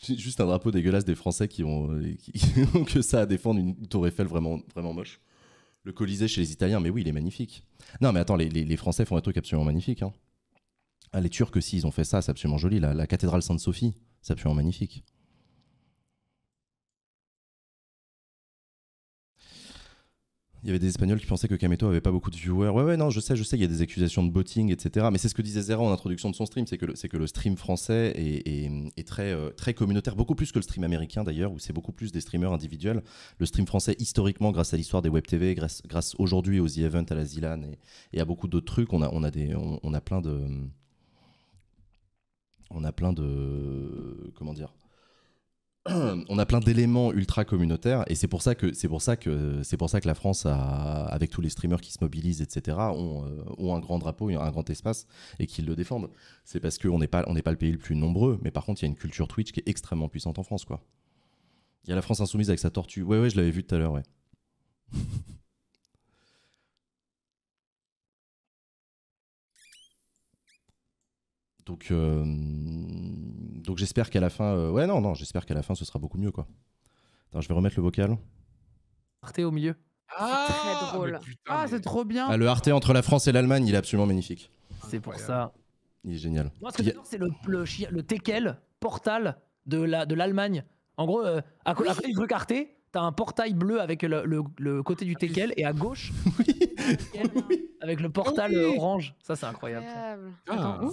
c'est juste un drapeau dégueulasse des Français qui euh, ont, que ça à défendre, une tour Eiffel vraiment, vraiment moche. Le Colisée chez les Italiens, mais oui, il est magnifique. Non, mais attends, les, Français font un truc absolument magnifique. Hein. Ah, les Turcs aussi, ils ont fait ça, c'est absolument joli. La, la cathédrale Sainte-Sophie, c'est absolument magnifique. il y avait des Espagnols qui pensaient que Kameto avait pas beaucoup de viewers. Ouais, ouais, non, je sais, je sais, il y a des accusations de botting, etc. Mais c'est ce que disait Zera en introduction de son stream, c'est que, le, que le stream français est, très, euh, très communautaire, beaucoup plus que le stream américain d'ailleurs, où c'est beaucoup plus des streamers individuels. Le stream français, historiquement, grâce à l'histoire des web TV, grâce, aujourd'hui aux The events à la Zilan et, à beaucoup d'autres trucs, on a, on, a des, on a plein de. On a plein de. Comment dire on a plein d'éléments ultra communautaires et c'est pour ça que c'est pour ça que c'est pour ça que la France a, avec tous les streamers qui se mobilisent, etc., euh, ont, un grand drapeau, un grand espace et qu'ils le défendent. C'est parce qu'on n'est pas on n'est pas le pays le plus nombreux, mais par contre il y a une culture Twitch qui est extrêmement puissante en France, quoi. Il y a la France insoumise avec sa tortue. Ouais ouais, je l'avais vu tout à l'heure, Donc, euh, donc j'espère qu'à la fin, euh, ouais, non, j'espère qu'à la fin, ce sera beaucoup mieux, quoi. je vais remettre le vocal. Arte au milieu. Ah, très drôle. Ah, c'est trop bien. Ah, le Arte entre la France et l'Allemagne, il est absolument magnifique. C'est pour ça. Il est génial. Moi, ce que c'est le, le, Tekel portal de l'Allemagne. La, de en gros, après euh, à, truc Arte, t'as un portail bleu avec le, côté du ah, Tekel et à gauche, avec le portal euh, orange. Ça, c'est incroyable.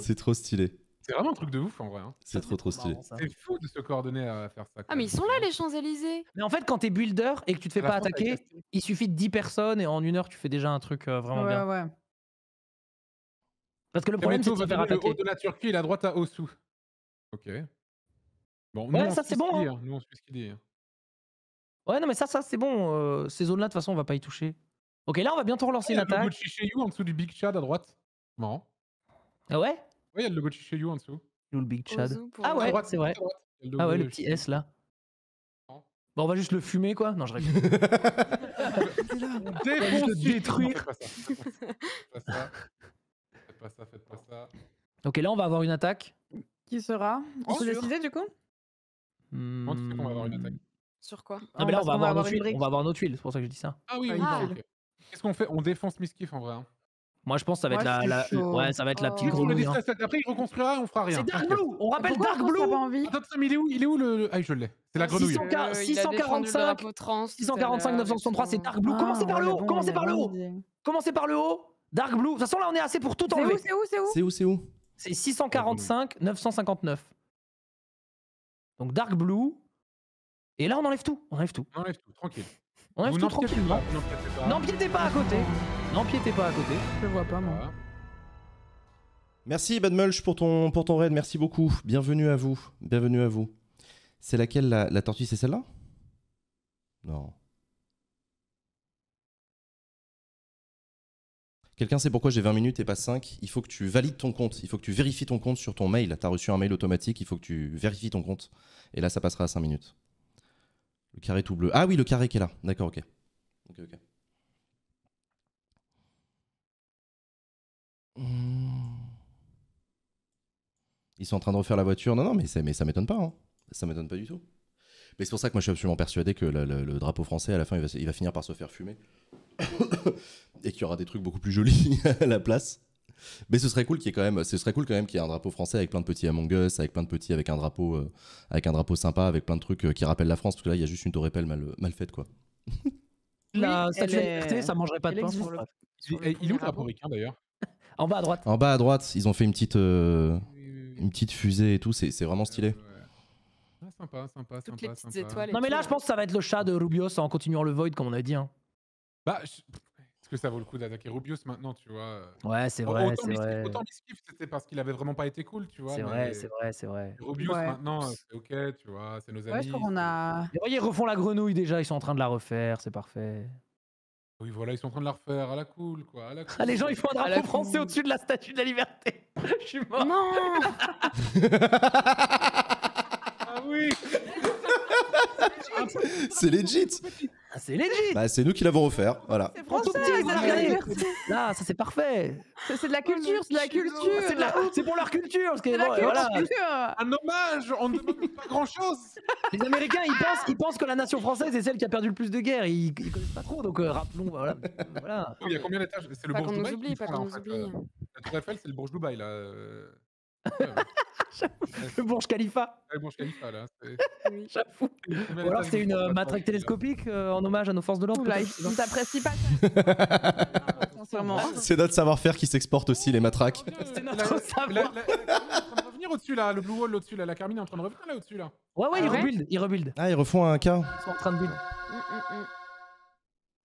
c'est trop stylé. C'est vraiment un truc de ouf en vrai. hein. C'est trop trop stylé. C'est fou de se coordonner à faire ça. Ah, mais ils sont là, les Champs-Élysées. Mais en fait, quand t'es builder et que tu te fais pas attaquer, il suffit de 10 personnes et en une heure, tu fais déjà un truc euh, vraiment Ouais, bien. ouais. Parce que le ah, problème, c'est de se faire Le haut de la Turquie et la droite à Ossou. Ok. Bon, nous, on ça, c'est bon, Ouais, non, mais ça, ça c'est bon. Euh, ces zones-là, de toute façon, on va pas y toucher. Ok, là, on va bientôt relancer ah, Il y a le logo de en dessous du Big Chad à droite. Marrant. Ah ouais oui, il y a le logo de chez You en dessous. Nous, le Big Chad. Ah, ah ouais, c'est vrai. Ah ouais, le petit S là. Bon, on va juste le fumer quoi Non, je rêve. Défonce le détruire. Faites pas ça. Faites pas ça. Faites pas ça, faites pas ça. ok, là on va avoir une attaque. Qui sera On se le du coup hmm. On va avoir une attaque Sur quoi Ah, mais là on va avoir, un notre huile. On va avoir notre huile, c'est pour ça que je dis ça. Ah oui, ah. Qu'est-ce qu'on fait On défonce Miskif en vrai. Hein. Moi, je pense que ça va être, la, Ouais, ça va être la oh. petite grenouille. Hein. Après, il reconstruira, on fera rien. C'est Dark Blue On rappelle Dark Blue il est où, il est où le... Ah, je l'ai. C'est la ah, grenouille. 645, 963, c'est Dark Blue. Ah, commencez par le haut Commencez par le bah, haut Commencez par le haut Dark Blue. De toute façon, là, on est assez pour tout enlever. C'est où, c'est où C'est où, c'est où C'est 645 959. Donc Dark Blue. Et là, on enlève tout. On enlève tout. On enlève tout, tranquille. On enlève tout tranquillement. N'empiétez pas à côté. N'empiétez pas à côté. Je vois pas, moi. Merci, Bad ben pour ton, pour ton raid. Merci beaucoup. Bienvenue à vous. Bienvenue à vous. C'est laquelle la, la tortue C'est celle-là Non. Quelqu'un sait pourquoi j'ai 20 minutes et pas 5 Il faut que tu valides ton compte, il faut que tu vérifies ton compte sur ton mail. Tu as reçu un mail automatique, il faut que tu vérifies ton compte. Et là, ça passera à 5 minutes. Le carré tout bleu. Ah oui, le carré qui est là. D'accord, ok. Ok, ok. Ils sont en train de refaire la voiture. Non, non, mais, mais ça m'étonne pas. Hein. Ça m'étonne pas du tout. Mais c'est pour ça que moi je suis absolument persuadé que le, drapeau français, à la fin, il va, finir par se faire fumer. et qu'il y aura des trucs beaucoup plus jolis à la place. Mais ce serait cool qui est quand même, ce serait cool quand même qu'il y ait un drapeau français avec plein de petits Among Us, avec plein de petits, avec un drapeau, euh, avec un drapeau sympa, avec plein de trucs euh, qui rappellent la France. Parce que là, il y a juste une tour mal, faite, quoi. La statue ça mangerait pas de pain. il, ouvre le drapeau américain d'ailleurs en bas à droite. En bas à droite, ils ont fait une petite, euh, une petite fusée et tout, c'est vraiment stylé. Ah, sympa, sympa, Toutes les petites étoiles. Non mais là je pense que ça va être le chat de Rubios en continuant le void comme on a dit. Hein. Bah, est-ce que ça vaut le coup d'attaquer Rubius maintenant, tu vois Ouais c'est vrai, Autant c'est vrai. autant c'était parce qu'il avait vraiment pas été cool, tu vois. C'est vrai, c'est vrai, c'est vrai. Rubius maintenant, euh, c'est ok, tu vois, c'est nos amis. Ouais, je crois qu'on a. Vous voyez, ils refont la grenouille déjà, ils sont en train de la refaire, c'est parfait. Oui, voilà, ils sont en train de la refaire à la cool, quoi. À la ah, cool. les gens, ils font un drapeau français au-dessus de la statue de la liberté. Je suis mort. Non Ah oui C'est legit c'est légit. Bah, c'est nous qui l'avons offert. Voilà. C'est français, c'est Là, ça c'est parfait. C'est de la culture, c'est de la oh, culture. C'est, pour leur culture. Parce que, voilà. Un hommage, on ne demande pas grand chose. Les Américains, ils pensent, ils pensent que la nation française est celle qui a perdu le plus de guerres. Ils, ne connaissent pas trop, donc euh, rappelons. Voilà. voilà. Il y a combien d'étages C'est le Bourge Dubaï. Oublie, pas qu'on nous oublie. Euh, la Tour Eiffel, c'est le Bourge Dubaï là. Euh le Burj Khalifa. Le Burj Khalifa, là. J'avoue. Ou alors c'est une matraque télescopique en hommage à nos forces de l'ordre. T'apprécies ne t'apprécie pas. c'est notre savoir-faire qui s'exporte aussi, les matraques. C'est notre savoir. revenir au-dessus là, le Blue Wall au-dessus là, la Carmine est en train de revenir là au-dessus là. Ouais ouais, ils rebuild Ah, ils refont un cas. Ils sont en train de build.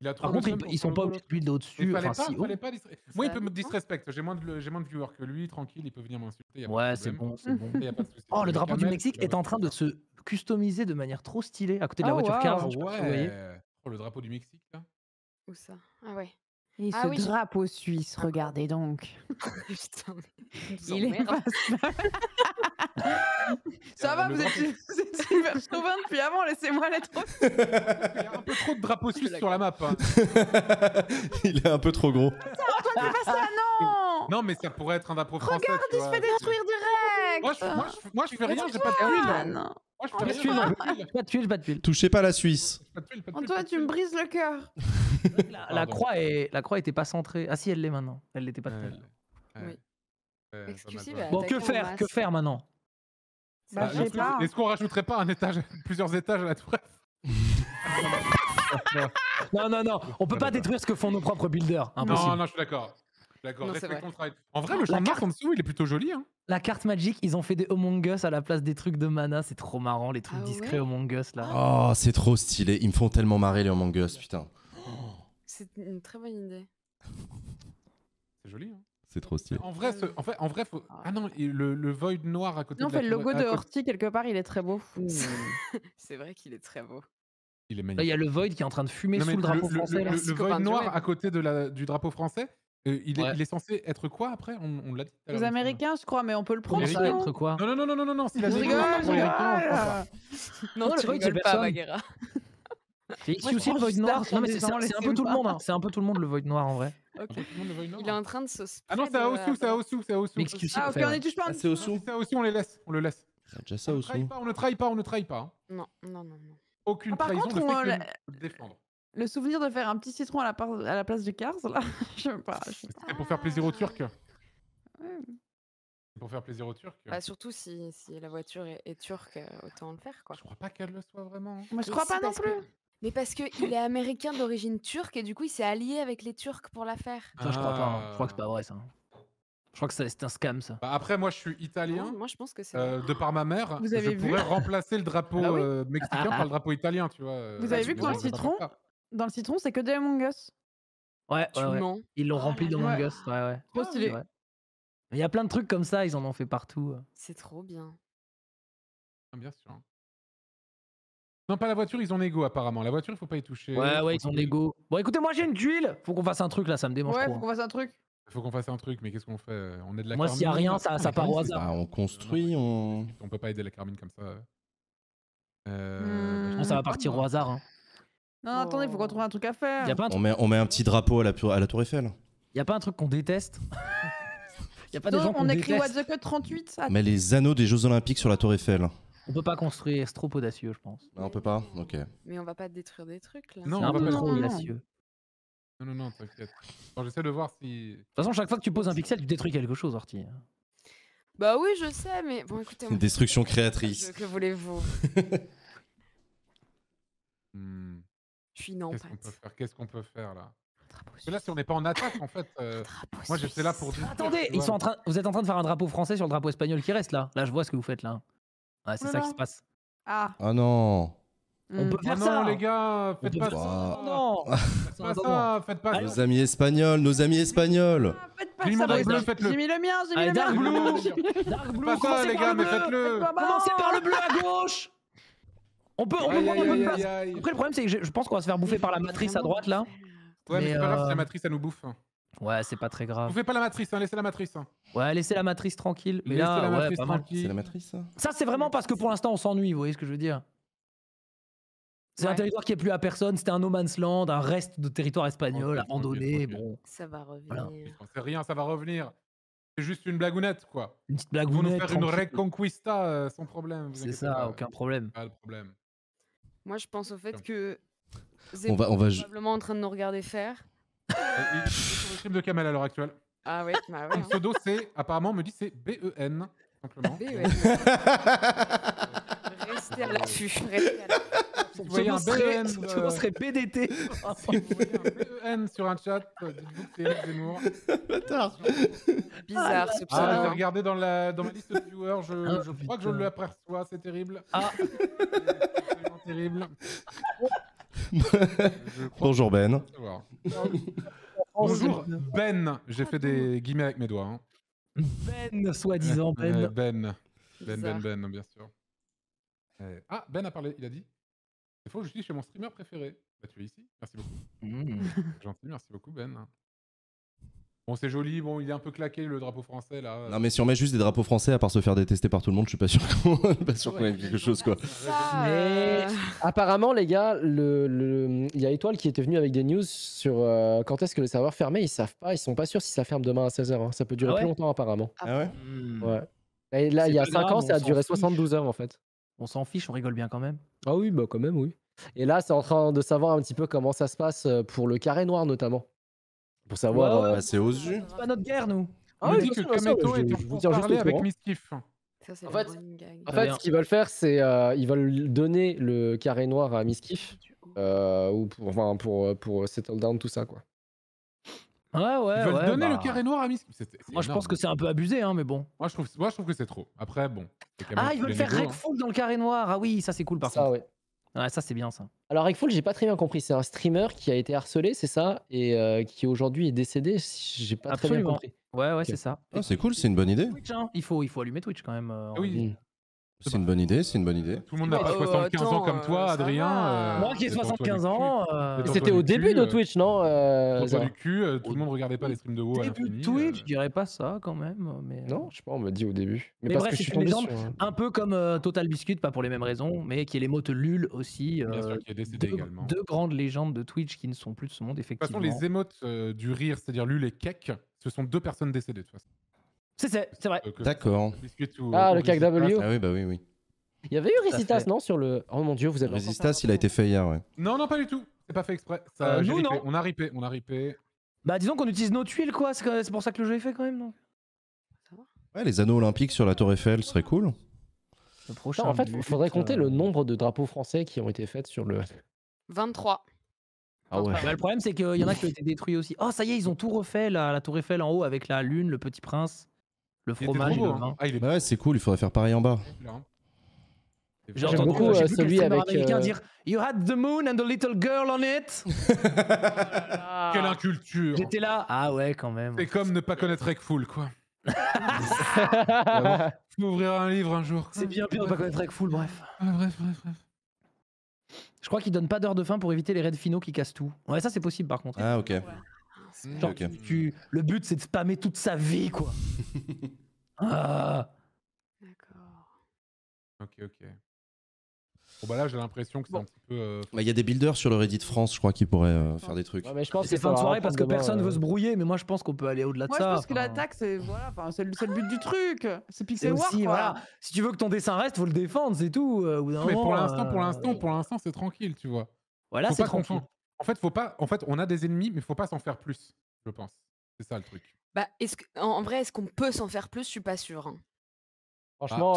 Par contre, ils, sont pas au-dessus. Moi, oh. il peut me disrespect. J'ai moins, de, viewers que lui, tranquille, il peut venir m'insulter. Ouais, c'est bon. Oh, le drapeau du Mexique est en train de se customiser de manière trop stylée à côté de la ah, voiture 15. Ouais, oh, le drapeau du Mexique, Où ça Ah ouais. Et ah ce oui, drapeau suisse, ah bah. regardez donc. Putain, il est hein. Ça ah, va, vous êtes, vous super chauvin depuis avant, laissez-moi l'être. il y a un peu trop de drapeaux ah, suisses sur la map. Hein. Il est un peu trop gros. Antoine, fais pas ça, non Non, mais ça pourrait être un drapeau français. Regarde, il se fait détruire direct Moi, je, moi, je, fais rien, j'ai pas de tuiles. je fais Pas de rien, pas de Touchez pas la Suisse. Antoine, tu me brises le cœur la, croix était pas centrée. Ah si, elle l'est maintenant. Elle n'était pas. Euh, bon, que faire Que faire maintenant bah, bah, Est-ce qu'on rajouterait pas un étage, plusieurs étages à la tour Non, non, non. On peut pas détruire ce que font nos propres builders. Non, non, je suis d'accord. En vrai, le champ en dessous, il est plutôt joli. Hein. La carte magique ils ont fait des Among à la place des trucs de mana. C'est trop marrant, les trucs ah discrets homongus Among là. Oh, c'est trop stylé. Ils me font tellement marrer les Among putain. C'est une très bonne idée. C'est joli, hein c'est trop stylé. En vrai, ce, en fait, en vrai faut... ah, ah non, le, le void noir à côté. de la fait, le logo de Horty quelque part, il est très beau. Hmm. c'est vrai qu'il est très beau. Il est magnifique. Là, il y a le void qui est en train de fumer sous le, drapeau français. Le, void noir à côté de la, du drapeau français. Euh, il, est, censé être quoi après On, l'a dit. Les Américains, je crois, mais on peut le prendre. Ça être quoi Non, non, non, non, non, non. Si la non, non, non, non, non, non, non, non, si aussi le Void Noir. c'est un peu tout le monde. Hein. C'est un peu tout le monde le Void Noir en vrai. Il est en train de se. Ah non, c'est Aosu, c'est Aosu, c'est Aosu. Ah ok, on les touche pas. Ah, c'est Aosu. C'est on les laisse, on le laisse. ça ah, On ne trahit pas, on ne trahit pas. Hein. Non, non, non, non. Aucune ah, trahison. Par contre, défendre. Le souvenir de faire un petit citron à la, place du Cars, là, je sais pas. C'est pour faire plaisir aux Turcs. C'est pour faire plaisir aux Turcs. Bah, surtout si, la voiture est, turque, euh, autant le faire. Quoi. Je crois pas qu'elle le soit vraiment. Hein. Moi, je crois pas non plus. Mais parce qu'il est américain d'origine turque et du coup il s'est allié avec les Turcs pour l'affaire. faire. je crois pas. Hein. Je crois que c'est ah. pas vrai ça. Je crois que c'est un scam ça. Bah, après, moi, je suis italien. moi, je pense que c'est. Euh, de par ma mère, Vous avez je pourrais remplacer le drapeau ah euh, mexicain par le drapeau italien, tu vois. Euh, Vous avez vu que dans le citron- Dans le citron, c'est que des Among Ouais, ouais, Ils l'ont rempli de Among Ouais, Il y a plein de trucs comme ça, ils en ont fait partout. C'est trop bien. Ah, bien sûr. Hein. Non, pas la voiture, ils ont l'ego apparemment. La voiture, il faut pas y toucher. Ouais, ouais, ils ont l'ego Bon, écoutez, moi j'ai une tuile. Faut qu'on fasse un truc là, ça me démange. Ouais, faut hein. qu'on fasse un truc. Faut qu'on fasse un truc, mais qu'est-ce qu'on fait On aide la Moi, s'il y a rien, ça, part au hasard. Bah, on construit, on. On peut pas aider la Carmine comme ça. Euh... Hmm. Ça va partir au hasard. Hein. Non, attendez, il faut qu'on trouve un truc à faire. Y a pas on, met, un petit drapeau à la, à la Tour Eiffel. Il Y a pas un truc qu'on déteste y a pas des gens on, on écrit What the Cut 38. Ça. Mais les anneaux des Jeux Olympiques sur la Tour Eiffel. On peut pas construire, c'est trop audacieux, je pense. Bah, on peut pas, ok. Mais on va pas détruire des trucs là. Non, on un peu trop audacieux. Non, non, non, t'inquiète. J'essaie de voir si. De toute façon, chaque fois que tu poses un pixel, tu détruis quelque chose, Orti. Bah oui, je sais, mais bon, écoutez. Une destruction créatrice. Que voulez-vous hmm. Je suis non, Qu'est-ce qu'on peut faire là là, si on n'est pas en attaque, en fait, euh, moi, je j'étais là pour. Attendez, ils sont en train... vous êtes en train de faire un drapeau français sur le drapeau espagnol qui reste là. Là, je vois ce que vous faites là c'est oh ça qui se passe. Ah. Ah non. On mmh. peut faire ah non, les gars, faites pas, ça. Non. Faites pas ça, faites pas ça. Nos amis espagnols, nos amis espagnols. faites pas ça. J'ai mis le mien, j'ai mis le mien Blue. Dark Blue. pas ça, les gars, mais faites-le. Commencez par le bleu à gauche. On peut, on peut prendre un peu place. Après, le problème, c'est que je pense qu'on va se faire bouffer par la matrice à droite là. Ouais, mais c'est pas grave, euh, la matrice, elle nous bouffe. Ouais, c'est pas très grave. Vous faites pas la matrice, hein, laissez la matrice. Hein. Ouais, laissez la matrice tranquille. Mais là, C'est la matrice. Ça, c'est vraiment parce que pour l'instant, on s'ennuie, vous voyez ce que je veux dire C'est un territoire qui est plus à personne, c'était un no man's land, un reste de territoire espagnol, abandonné. Bon. Ça va revenir. Voilà. C'est rien, ça va revenir. C'est juste une blagounette, quoi. Une petite blagounette. Vous nous faire une reconquista euh, sans problème. C'est ça, aucun problème. Pas problème. Moi, je pense au fait que. on va, on va probablement en train de nous regarder faire. Euh, il est sur le crime de Kamel à l'heure actuelle. Ah ouais, bah ouais. Son hein. pseudo, c'est, apparemment, on me dit, c'est B-E-N. Simplement. B-E-N. Restez à l'affût. Restez à l'affût. Son pseudo serait BDT. si vous voyez un BEN sur un chat, euh, dites-vous que c'est Eric Zemmour. Bizarre ce ah, pseudo. Ah, j'ai regardé dans, la, dans ma liste de viewers, je, ah, je crois que je le aperçois, c'est terrible. Ah. C'est vraiment terrible. Oh. Bonjour Ben. Bonjour ben. ben. J'ai fait des guillemets avec mes doigts. Hein. Ben, soi-disant Ben. Ben. Ben, ben, Ben, bien sûr. Eh. ah, Ben a parlé, il a dit. c'est que je suis chez mon streamer préféré. Bah, tu es ici. Merci beaucoup. Hmm. Gentil, merci beaucoup, Ben. Bon, c'est joli, bon, il est un peu claqué le drapeau français là. Non, mais si on met juste des drapeaux français à part se faire détester par tout le monde, je suis pas sûr qu'on pas sûr quelque chose quoi. Euh, apparemment, les gars, il y a Étoile qui était venu avec des news sur euh, quand est-ce que les serveurs fermés, Ils savent pas, ils sont pas sûrs si ça ferme demain à 16h. Hein. Ça peut durer ah plus longtemps apparemment. Ah, ah ouais hmm. Ouais. Et là, il y a 5 ans, ça a duré 72 heures en fait. On s'en fiche, on rigole bien quand même. Ah oui, bah quand même, oui. Et là, c'est en train de savoir un petit peu comment ça se passe euh, pour le carré noir notamment. Pour savoir. Euh, c'est osu. C'est pas notre guerre, nous. Ah, dit que Kameto est en parler avec Miskif. en, fait, en fait, ce qu'ils veulent faire, c'est euh, ils veulent donner le carré noir à Miskif euh, ou pour, enfin, pour, pour Settle Down, tout ça, quoi. Ouais, ouais, ils veulent donner le bah. carré noir à Miskif. moi, je pense que c'est un peu abusé, hein, mais bon. Moi, je trouve, moi, je trouve que c'est trop. Après, bon. Ah, ils veulent faire Rekful hein. dans le carré noir. Ah oui, ça, c'est cool, par contre. Ouais, ça c'est bien ça. Alors Eggful j'ai pas très bien compris. C'est un streamer qui a été harcelé, c'est ça, et euh, qui aujourd'hui est décédé. J'ai pas très bien compris. Ouais, ouais, c'est ça. Ah, c'est cool, c'est une bonne idée. Hein. il, faut, il faut allumer Twitch quand même. Euh, ah oui. C'est une bonne idée, c'est une bonne idée. Tout le monde n'a pas 75 euh, ans comme toi, euh, Adrien. Euh, Moi qui ai 75 ans. C'était au début de Twitch, non du cul, tout le monde regardait pas les streams de WoW. Au début de Twitch, je dirais pas ça quand même. Mais... Non, je sais pas, on me dit au début. Mais, bref, c'est une exemple, un peu comme Total Biscuit, pas pour les mêmes raisons, mais qui est les LUL aussi. Bien sûr, qui est décédé également. Deux grandes légendes de Twitch qui ne sont plus de ce monde, effectivement. De toute façon, les émotes du rire, c'est-à-dire LUL et Kek, ce sont deux personnes décédées de toute façon. C'est, vrai. D'accord. Ah, le W Ah oui, bah oui, oui. Il y avait eu Resistas, non Sur le. Oh mon dieu, vous avez. Resistas, il a été fait hier, ouais. Non, non, pas du tout. C'est pas fait exprès. Euh, nous, non. On a ripé, on a ripé. Bah, disons qu'on utilise nos tuiles, quoi. C'est pour ça que le jeu est fait quand même, non Ouais, les anneaux olympiques sur la Tour Eiffel serait cool. Le prochain. en fait, il faudrait compter le euh, nombre de drapeaux français qui ont été faits sur le. 23. Ah ouais. Bah, le problème, c'est qu'il y en a qui ont été détruits aussi. Oh, ça y est, ils ont tout refait, la, la Tour Eiffel en haut avec la Lune, le Petit Prince. Le fromage. Hein. Ah, bah ouais, c'est cool, il faudrait faire pareil en bas. J'aime beaucoup euh, celui avec. Américain euh, dire You had the moon and a little girl on it. Ah. Quelle inculture. J'étais là. Ah ouais, quand même. C'est comme ne pas connaître Full, quoi. tu m'ouvriras un livre un jour. C'est bien pire de pas connaître Full, bref. Ah, bref, bref, bref. Je crois qu'il donne pas d'heure de fin pour éviter les raids finaux qui cassent tout. Ouais, ça c'est possible par contre. Ah ok. Mmh. le but, c'est de spammer toute sa vie, quoi. Ah. D'accord. Ok, ok. Bon bah là j'ai l'impression que c'est un petit peu. Euh, bah, il y a des builders sur le Reddit France, je crois, qui pourraient euh, faire des trucs. je pense c'est fin de soirée parce que personne veut euh. se brouiller, mais moi je pense qu'on peut aller au-delà de ça. Moi je pense que l'attaque c'est voilà, le, but du truc, c'est pixel war. Voilà. Si tu veux que ton dessin reste, faut le défendre, c'est tout. mais pour l'instant, pour l'instant, pour l'instant, c'est tranquille, tu vois. Voilà, c'est tranquille. En fait, faut pas. En fait, on a des ennemis, mais faut pas s'en faire plus, je pense. C'est ça le truc. Bah, en, vrai, est-ce qu'on peut s'en faire plus Je suis pas sûr. Franchement,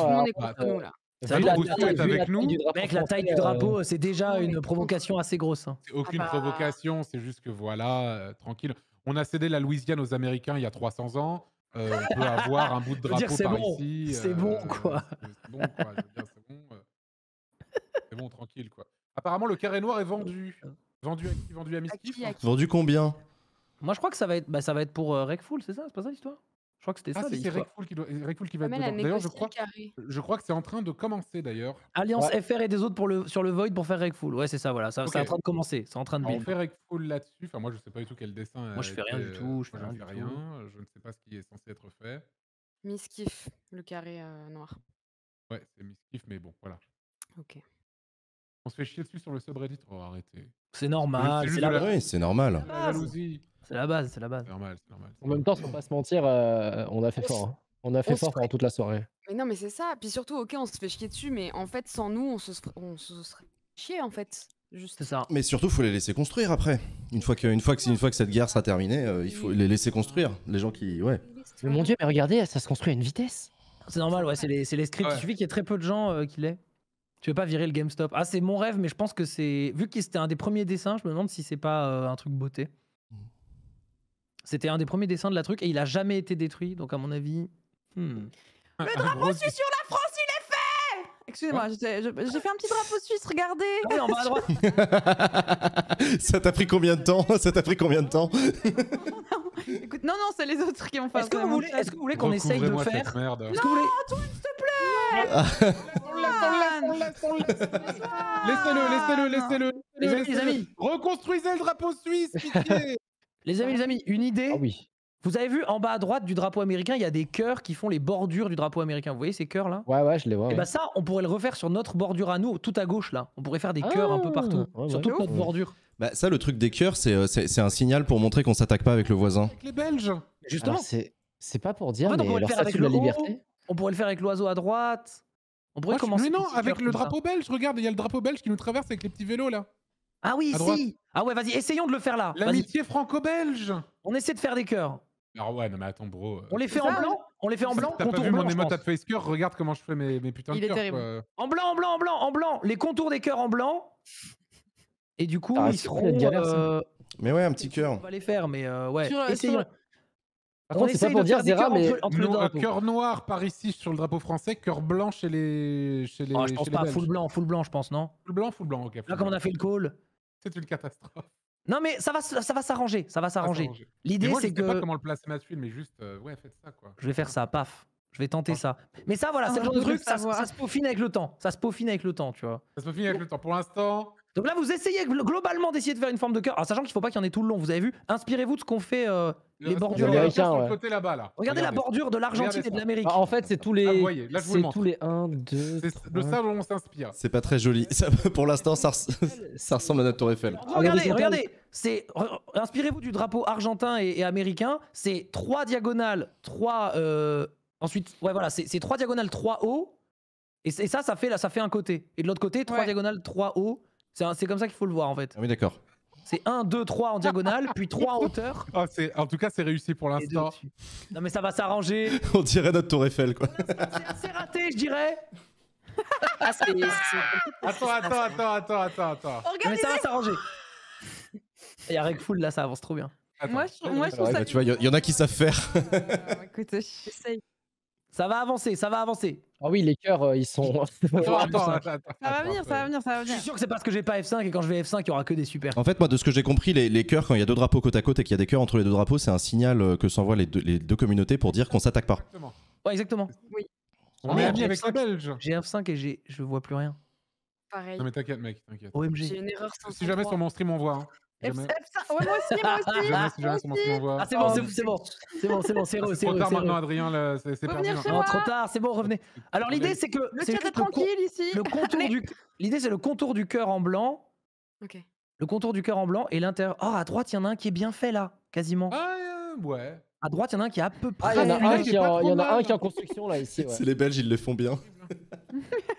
Ça la, taille, avec du drapeau, la taille du drapeau, euh, c'est déjà une provocation assez grosse. Hein. C'est aucune ah bah. provocation, c'est juste que voilà, euh, tranquille. On a cédé la Louisiane aux Américains il y a 300 ans. Euh, on peut avoir un bout de drapeau par bon, ici. c'est bon, quoi. C'est bon, quoi. c'est bon, tranquille, quoi. Apparemment, le carré noir est vendu. Vendu à qui Vendu à Miskif Vendu combien Moi, je crois que ça va être, bah, ça va être pour euh, c'est ça C'est pas ça l'histoire je crois que c'était ah, ça. Si c'est Rekful qui, qui va ah, être dedans. D'ailleurs, je crois, je crois que c'est en train de commencer d'ailleurs. Alliance FR et des autres pour le, sur le Void pour faire Rekful. Ouais, c'est ça, voilà. Ça, C'est en train de commencer. C'est en train de build. On fait Rekful là-dessus. Enfin, moi, je sais pas du tout quel dessin. Moi, je euh, fais rien du tout. Euh, je fais rien. Je, rien. je ne sais pas ce qui est censé être fait. Miskif, le carré euh, noir. Ouais, c'est Miskif, mais bon, voilà. Ok. On se fait chier dessus sur le subreddit. Oh, arrêtez. C'est normal. C'est la... normal. C'est la base, c'est la base. En même temps, sans pas se mentir, euh, on a fait fort. Hein. On a fait fort pendant toute la soirée. Mais non, mais c'est ça. Puis surtout, ok, on se fait chier dessus, mais en fait, sans nous, on se, on se serait chier en fait. Juste ça. Mais surtout, faut les laisser construire après. Une fois que, fois que, une fois que cette guerre sera terminée, euh, il faut les laisser construire. Les gens qui, ouais. Mais mon dieu, mais regardez, ça se construit à une vitesse. C'est normal, ouais. C'est les, les scripts. qui Il qu'il y ait très peu de gens euh, qui l'aient. Tu veux pas virer le GameStop Ah, c'est mon rêve, mais je pense que c'est. Vu que c'était un des premiers dessins, je me demande si c'est pas euh, un truc beauté. Hmm. C'était un des premiers dessins de la truc et il a jamais été détruit, donc à mon avis. Le hmm. drapeau suit sur la France, il est Excusez-moi, j'ai fait un petit drapeau suisse, regardez ah on à droite Ça t'a pris combien de temps Ça t'a pris combien de temps non, Écoute, non, non, c'est les autres qui ont fait Est-ce que, vous voulez qu'on essaye de le faire merde. Non, suite, s'il te plaît ah. Laissez-le, laissez-le, laissez-le ah, Les amis, les amis Reconstruisez le drapeau suisse, pitié Les amis, les amis, une idée oui. Vous avez vu en bas à droite du drapeau américain, il y a des cœurs qui font les bordures du drapeau américain. Vous voyez ces cœurs là Ouais, ouais, je les vois. Et eh bah ben ça, on pourrait le refaire sur notre bordure à nous, tout à gauche là. On pourrait faire des cœurs un peu ah, partout, surtout sur toute notre bordure. Bah ça, le truc des cœurs, euh, c'est un signal pour montrer qu'on s'attaque pas avec le voisin. Avec les Belges. Justement. C'est pas pour dire. mais pourrait le avec la liberté. On pourrait le faire avec l'oiseau à droite. On pourrait commencer. Mais non, avec le drapeau belge. Regarde, il y a le drapeau belge qui nous traverse avec les petits vélos là. Ah oui, ici. Ah ouais, vas-y, essayons de le faire là. L'amitié franco-belge. On essaie de faire des cœurs. Ah non mais attends, bro. Euh. On les fait en blanc On les fait en blanc T'as pas vu mon de à cœur Regarde comment je fais mes, mes putains de cœurs. Il est terrible. En blanc, en blanc, en blanc, en blanc. Les contours des cœurs en blanc. Et du coup, ils seront. Euh, mais ouais, un petit cœur. On va les faire, mais euh, ouais. Essayons. Par c'est ça pour dire Zera, mais Un cœur noir par ici sur le drapeau français, cœur blanc chez les. Chez les oh, je pense pas, les full blanc, full blanc, je pense, non Full blanc, full blanc, ok. Là, comme on a fait le call. C'est une catastrophe. Non, mais ça va, ça va s'arranger. Ça va s'arranger. L'idée, c'est que. Je sais pas comment le placer ma suite mais juste, euh, ouais, faites ça, quoi. Je vais faire ça, paf. Je vais tenter ah. ça. Mais ça, voilà, ah, c'est le genre de truc, ça, se peaufine avec le temps. Ça se peaufine avec le temps, tu vois. Ça se peaufine avec le temps. Pour l'instant, donc là, vous essayez globalement d'essayer de faire une forme de cœur, Alors, sachant qu'il ne faut pas qu'il y en ait tout le long. Vous avez vu Inspirez-vous de ce qu'ont fait euh, les bordures. Les ouais. côté là -bas, Regardez, la bordure de l'Argentine et de l'Amérique. Bah, en fait, c'est tous les. vous voyez, là, c'est tous les 1, 2. 3... Le sable, on s'inspire. C'est pas très joli. pour l'instant, ça, ressemble à notre Tour Eiffel. Regardez, regardez. C'est inspirez-vous du drapeau argentin et, américain. C'est trois diagonales, trois. Euh, ensuite, ouais, voilà, c'est trois diagonales, trois hauts. Et, ça, ça fait là, ça fait un côté. Et de l'autre côté, trois diagonales, trois hauts. C'est comme ça qu'il faut le voir en fait. Ah oui, d'accord. C'est 1, 2, 3 en diagonale, puis 3 en hauteur. Ah, en tout cas, c'est réussi pour l'instant. Non, mais ça va s'arranger. On dirait notre tour Eiffel, quoi. C'est raté, je dirais. ah, attends, attends, attends, attends, attends, attends. Mais ça va s'arranger. Il y a Regful là, ça avance trop bien. Moi, je, moi, je trouve ça. Bah, tu vois, il y, en a qui savent faire. Euh, écoute, j'essaye. Ça va avancer, ça va avancer. Ah oui, les cœurs, euh, ils sont. attends, attends, attends, ça va venir, ça va venir, ça va venir. Je suis sûr que c'est parce que j'ai pas F5 et quand je vais F5, il y aura que des super. En fait, moi, de ce que j'ai compris, les, les cœurs, quand il y a deux drapeaux côte à côte et qu'il y a des cœurs entre les deux drapeaux, c'est un signal euh, que s'envoient les, les, deux communautés pour dire qu'on s'attaque pas. Exactement. Ouais, exactement. Oui. On est avec les Belges. J'ai F5 et je vois plus rien. Pareil. Non mais t'inquiète, mec, t'inquiète. OMG. J'ai une erreur Si jamais sur mon stream on voit. Hein moi aussi, Ah, c'est bon, c'est bon, c'est bon, c'est bon, c'est ah, bon, c'est Trop tard maintenant, Adrien, c'est hein. trop tard, c'est bon, revenez. Alors l'idée, c'est que le tranquille ici. Le contour du, l'idée, c'est le contour du cœur en blanc. Ok. Le contour du cœur en blanc et l'intérieur. Oh, à droite, il y en a un qui est bien fait là, quasiment. Ah, euh, ouais. À droite, il y en a un qui est à peu ah, près. il y en a un qui est en construction là ici. C'est les Belges, ils le font bien.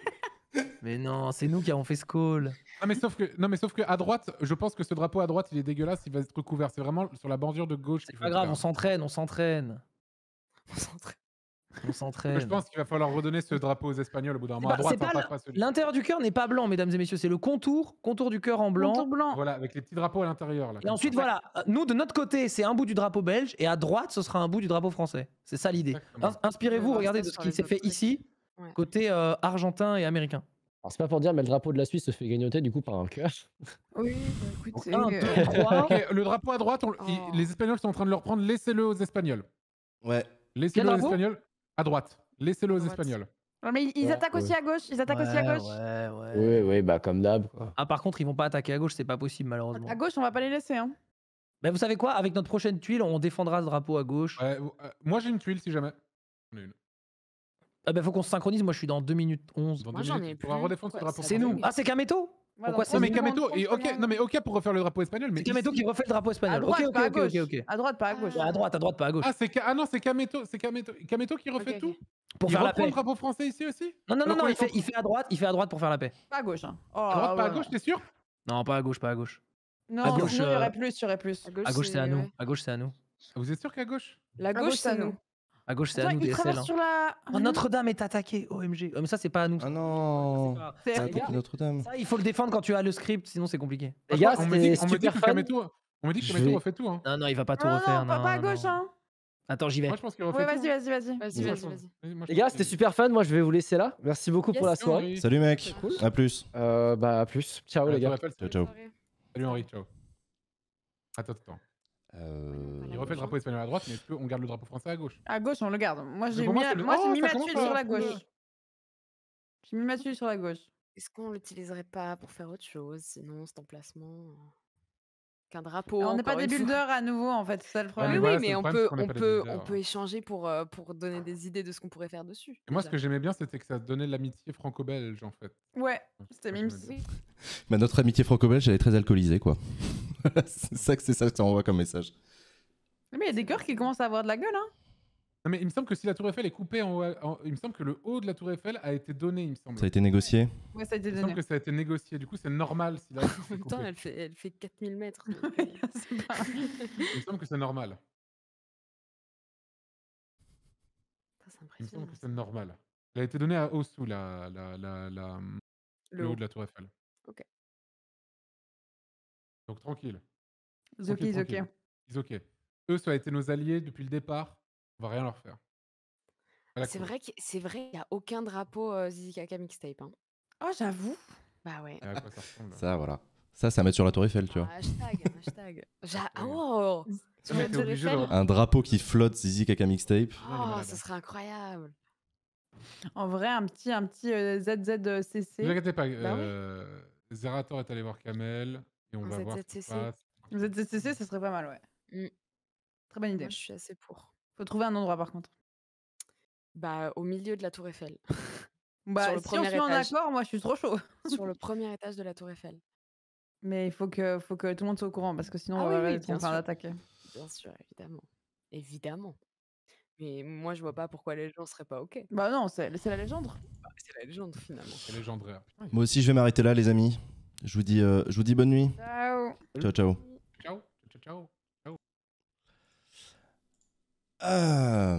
Mais non, c'est nous qui avons fait ce call. Non mais, sauf que, non, mais sauf que à droite, je pense que ce drapeau à droite, il est dégueulasse, il va être recouvert. C'est vraiment sur la bordure de gauche. C'est pas grave, on s'entraîne, on s'entraîne. On s'entraîne. On s'entraîne. Je pense qu'il va falloir redonner ce drapeau aux Espagnols au bout d'un moment. Bah, hein, l'intérieur du cœur n'est pas blanc, mesdames et messieurs, c'est le contour, contour du cœur en blanc. Contour blanc. Voilà, avec les petits drapeaux à l'intérieur. Et ensuite, voilà, nous de notre côté, c'est un bout du drapeau belge et à droite, ce sera un bout du drapeau français. C'est ça l'idée. Inspirez-vous, regardez de ce qui s'est fait ici, côté euh, argentin et américain. Alors, c'est pas pour dire, mais le drapeau de la Suisse se fait gagnoter du coup par un cœur. Oui, bah, écoutez. un, deux, trois. Ok, le drapeau à droite, oh. les Espagnols sont en train de le reprendre. Laissez-le aux Espagnols. Ouais. Laissez-le aux Espagnols. À droite. Laissez-le aux Espagnols. Non, mais ils, attaquent aussi à gauche. Ils attaquent aussi à gauche. Ouais, ouais. Oui, oui, bah comme d'hab. Ah, par contre, ils vont pas attaquer à gauche, c'est pas possible malheureusement. À gauche, on va pas les laisser. Hein. Mais vous savez quoi Avec notre prochaine tuile, on défendra ce drapeau à gauche. Ouais, euh, moi, j'ai une tuile si jamais. On a une. Ah bah faut qu'on se synchronise, moi je suis dans 2 minutes 11. Dans Moi, deux j'en ai minutes. plus. Pour redéfendre ce C'est nous. Ah, c'est Kameto Voilà, Pourquoi c'est Non mais Kameto, et ok, non mais ok pour refaire le drapeau espagnol, mais C'est Kameto ici- qui refait le drapeau À espagnol. ok, pas à ok, ok, ok. À droite, pas à gauche. À droite, à droite, pas à gauche. Ah, c'est ah non, c'est Kameto, c'est Kameto, Kameto qui refait tout. pour il faire la paix. le drapeau français ici aussi Non, non, non, non, il fait, il fait à droite, il fait à droite pour faire la paix. Pas à gauche. Hein. Oh, À droite, pas à gauche, t'es sûr Non, pas à gauche, pas à gauche. Non, gauche, sinon il y aurait euh, plus, il y aurait plus. À gauche, c'est à nous. Euh, à gauche, c'est à nous. Vous êtes sûr qu'à gauche La gauche, c'est à nous. À gauche, c'est à nous hein. oh, Notre-Dame est attaquée, OMG. Oh, mais ça, c'est pas à nous. Ah non pas... attaqué Notre-Dame. Ça, il faut le défendre quand tu as le script, sinon c'est compliqué. Les gars, super On me dit que Kameto refait tout. Hein. Non, non, il va pas tout refaire. Non, pas, à gauche, hein. Attends, j'y vais. Vas-y, vas-y, vas-y. Les gars, c'était super fun. Moi, je vais vous laisser là. Merci beaucoup pour la soirée. Salut, mec. À plus. Euh, bah, à plus. Ciao, les gars. Ciao, ciao. Salut, Henri. Ciao. Attends, attends. Euh, Il refait le drapeau hein. espagnol à droite, mais on garde le drapeau français à gauche À gauche, on le garde. Moi, j'ai mis, ma moi, oh, sur la gauche. J'ai mis tuile sur la gauche. Est-ce qu'on l'utiliserait pas pour faire autre chose Sinon, cet emplacement. Euh? drapeau. on n'est pas des builders à nouveau, en fait, c'est ça le problème. mais mais on, peut, on, peut, on peut échanger pour, euh, pour donner des idées de ce qu'on pourrait faire dessus. moi, ce que j'aimais bien, c'était que ça donnait l'amitié franco-belge, en fait. Ouais, c'était mime. Bah, notre amitié franco-belge, elle est très alcoolisée, quoi. c'est ça que c'est ça que envoie comme message. Mais il y a des cœurs qui commencent à avoir de la gueule, hein mais il me semble que si la tour Eiffel est coupée en, Il me semble que le haut de la tour Eiffel a été donné, il Ça a été négocié Ouais, ça a été Il me semble que ça a été négocié. Du coup, c'est normal si En même temps, elle fait, elle fait 4000 mètres. Il me semble que c'est normal. Il me semble que c'est normal. Elle a été donnée à Osu, la, la, la, le haut de la tour Eiffel. Ok. Donc tranquille. Ils ok. Eux, ça a été nos alliés depuis le départ. On va rien leur faire. C'est vrai qu'il n'y a aucun drapeau Zizi Kaka mixtape. Hein. Oh, j'avoue. Bah ouais. Ah, hein. ça, voilà. ça, voilà. Ça, ça mettre sur la Tour Eiffel, tu vois. hashtag, hashtag. Ah, oh sur Un drapeau qui flotte Zizi Kaka mixtape. Oh, ah, ce serait incroyable. En vrai, un petit, un petit ZZCC. Ne vous inquiétez pas. Euh, Zerator est allé voir Kamel et on va ZZCC. voir. ZZCC, mm. ça serait pas mal, ouais. Mm. Très bonne idée. je suis assez pour. Faut trouver un endroit par contre. Bah, au milieu de la Tour Eiffel. Bah, si on se met en accord, moi je suis trop chaud. Sur le premier étage de la Tour Eiffel. Mais il faut que, tout le monde soit au courant parce que sinon ah on va bien sûr. évidemment. Évidemment. Mais moi, je vois pas pourquoi les gens seraient pas OK. Bah non, c'est la légende. Bah, c'est la légende finalement. C'est légendaire. Moi aussi, je vais m'arrêter là, les amis. Je vous dis, euh, bonne nuit. Ciao, ciao. Ciao, ciao, ciao. Ah.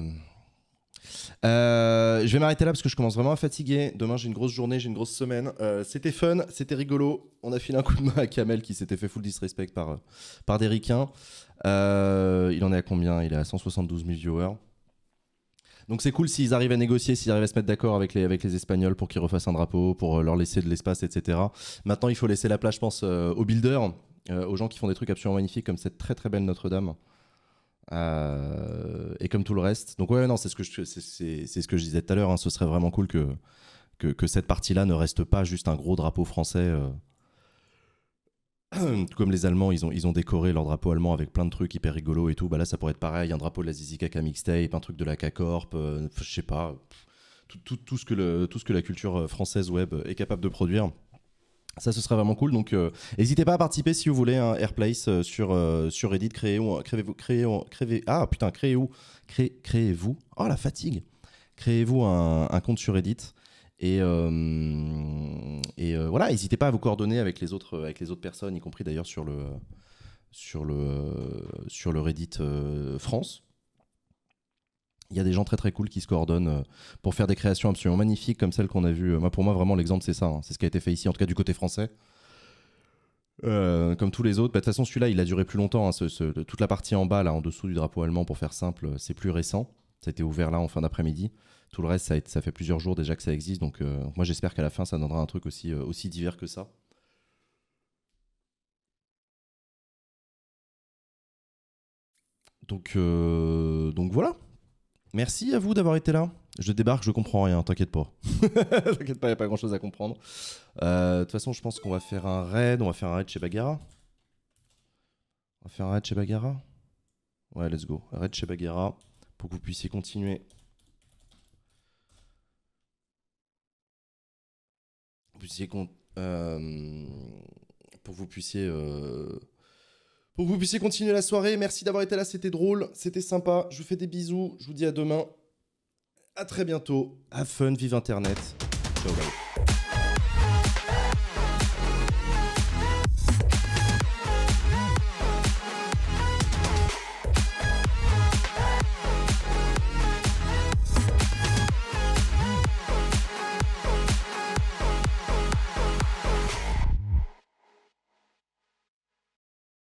Euh, je vais m'arrêter là parce que je commence vraiment à fatiguer. Demain, j'ai une grosse journée, j'ai une grosse semaine. Euh, c'était fun, c'était rigolo. On a filé un coup de main à Kamel qui s'était fait full disrespect par, par des ricains. Euh, il en est à combien Il est à 172 000 viewers. Donc c'est cool s'ils arrivent à négocier, s'ils arrivent à se mettre d'accord avec les, avec les Espagnols pour qu'ils refassent un drapeau, pour leur laisser de l'espace, etc. Maintenant, il faut laisser la place, je pense, aux builders, aux gens qui font des trucs absolument magnifiques comme cette très très belle Notre-Dame. Euh, et comme tout le reste. Donc ouais, non, c'est ce que je, c'est, ce que je disais tout à l'heure. Hein. ce serait vraiment cool que, que, cette partie-là ne reste pas juste un gros drapeau français. Euh. comme les Allemands, ils ont, ils ont décoré leur drapeau allemand avec plein de trucs hyper rigolos et tout. Bah là, ça pourrait être pareil, un drapeau de la Zizi Mixtape, un truc de la K-Corp, euh, je sais pas, tout, tout, tout, ce que le, tout ce que la culture française web est capable de produire. Ça, ce serait vraiment cool. Donc, euh, n'hésitez pas à participer si vous voulez un hein, Airplace euh, sur, euh, sur Reddit. Créez-vous. créez ah putain, créez-vous. Créez, vous créez vous Oh la fatigue. Créez-vous un, compte sur Reddit. Et, et voilà, n'hésitez pas à vous coordonner avec les autres, avec les autres personnes, y compris d'ailleurs sur le, sur le, sur le Reddit France. Il y a des gens très très cool qui se coordonnent euh, pour faire des créations absolument magnifiques comme celle qu'on a vue. Moi, pour moi, vraiment, l'exemple, c'est ça. Hein. C'est ce qui a été fait ici, en tout cas du côté français. Euh, comme tous les autres, bah, de toute façon celui-là il a duré plus longtemps. Hein, toute la partie en bas, là en dessous du drapeau allemand, pour faire simple, euh, c'est plus récent. Ça a été ouvert là en fin d'après-midi. Tout le reste, ça, fait plusieurs jours déjà que ça existe. Donc moi j'espère qu'à la fin ça donnera un truc aussi, aussi divers que ça. Donc, donc voilà. Merci à vous d'avoir été là. Je débarque, je comprends rien, t'inquiète pas. t'inquiète pas, il a pas grand chose à comprendre. Euh, de toute façon, je pense qu'on va faire un raid. On va faire un raid chez Bagara. On va faire un raid chez Bagara. Ouais, let's go. Raid chez Bagara pour que vous puissiez continuer. Euh, pour que vous puissiez. Euh, pour que vous puissiez continuer la soirée. Merci d'avoir été là, c'était drôle, c'était sympa. Je vous fais des bisous, je vous dis à demain. À très bientôt. Have fun, vive Internet. Ciao, bye.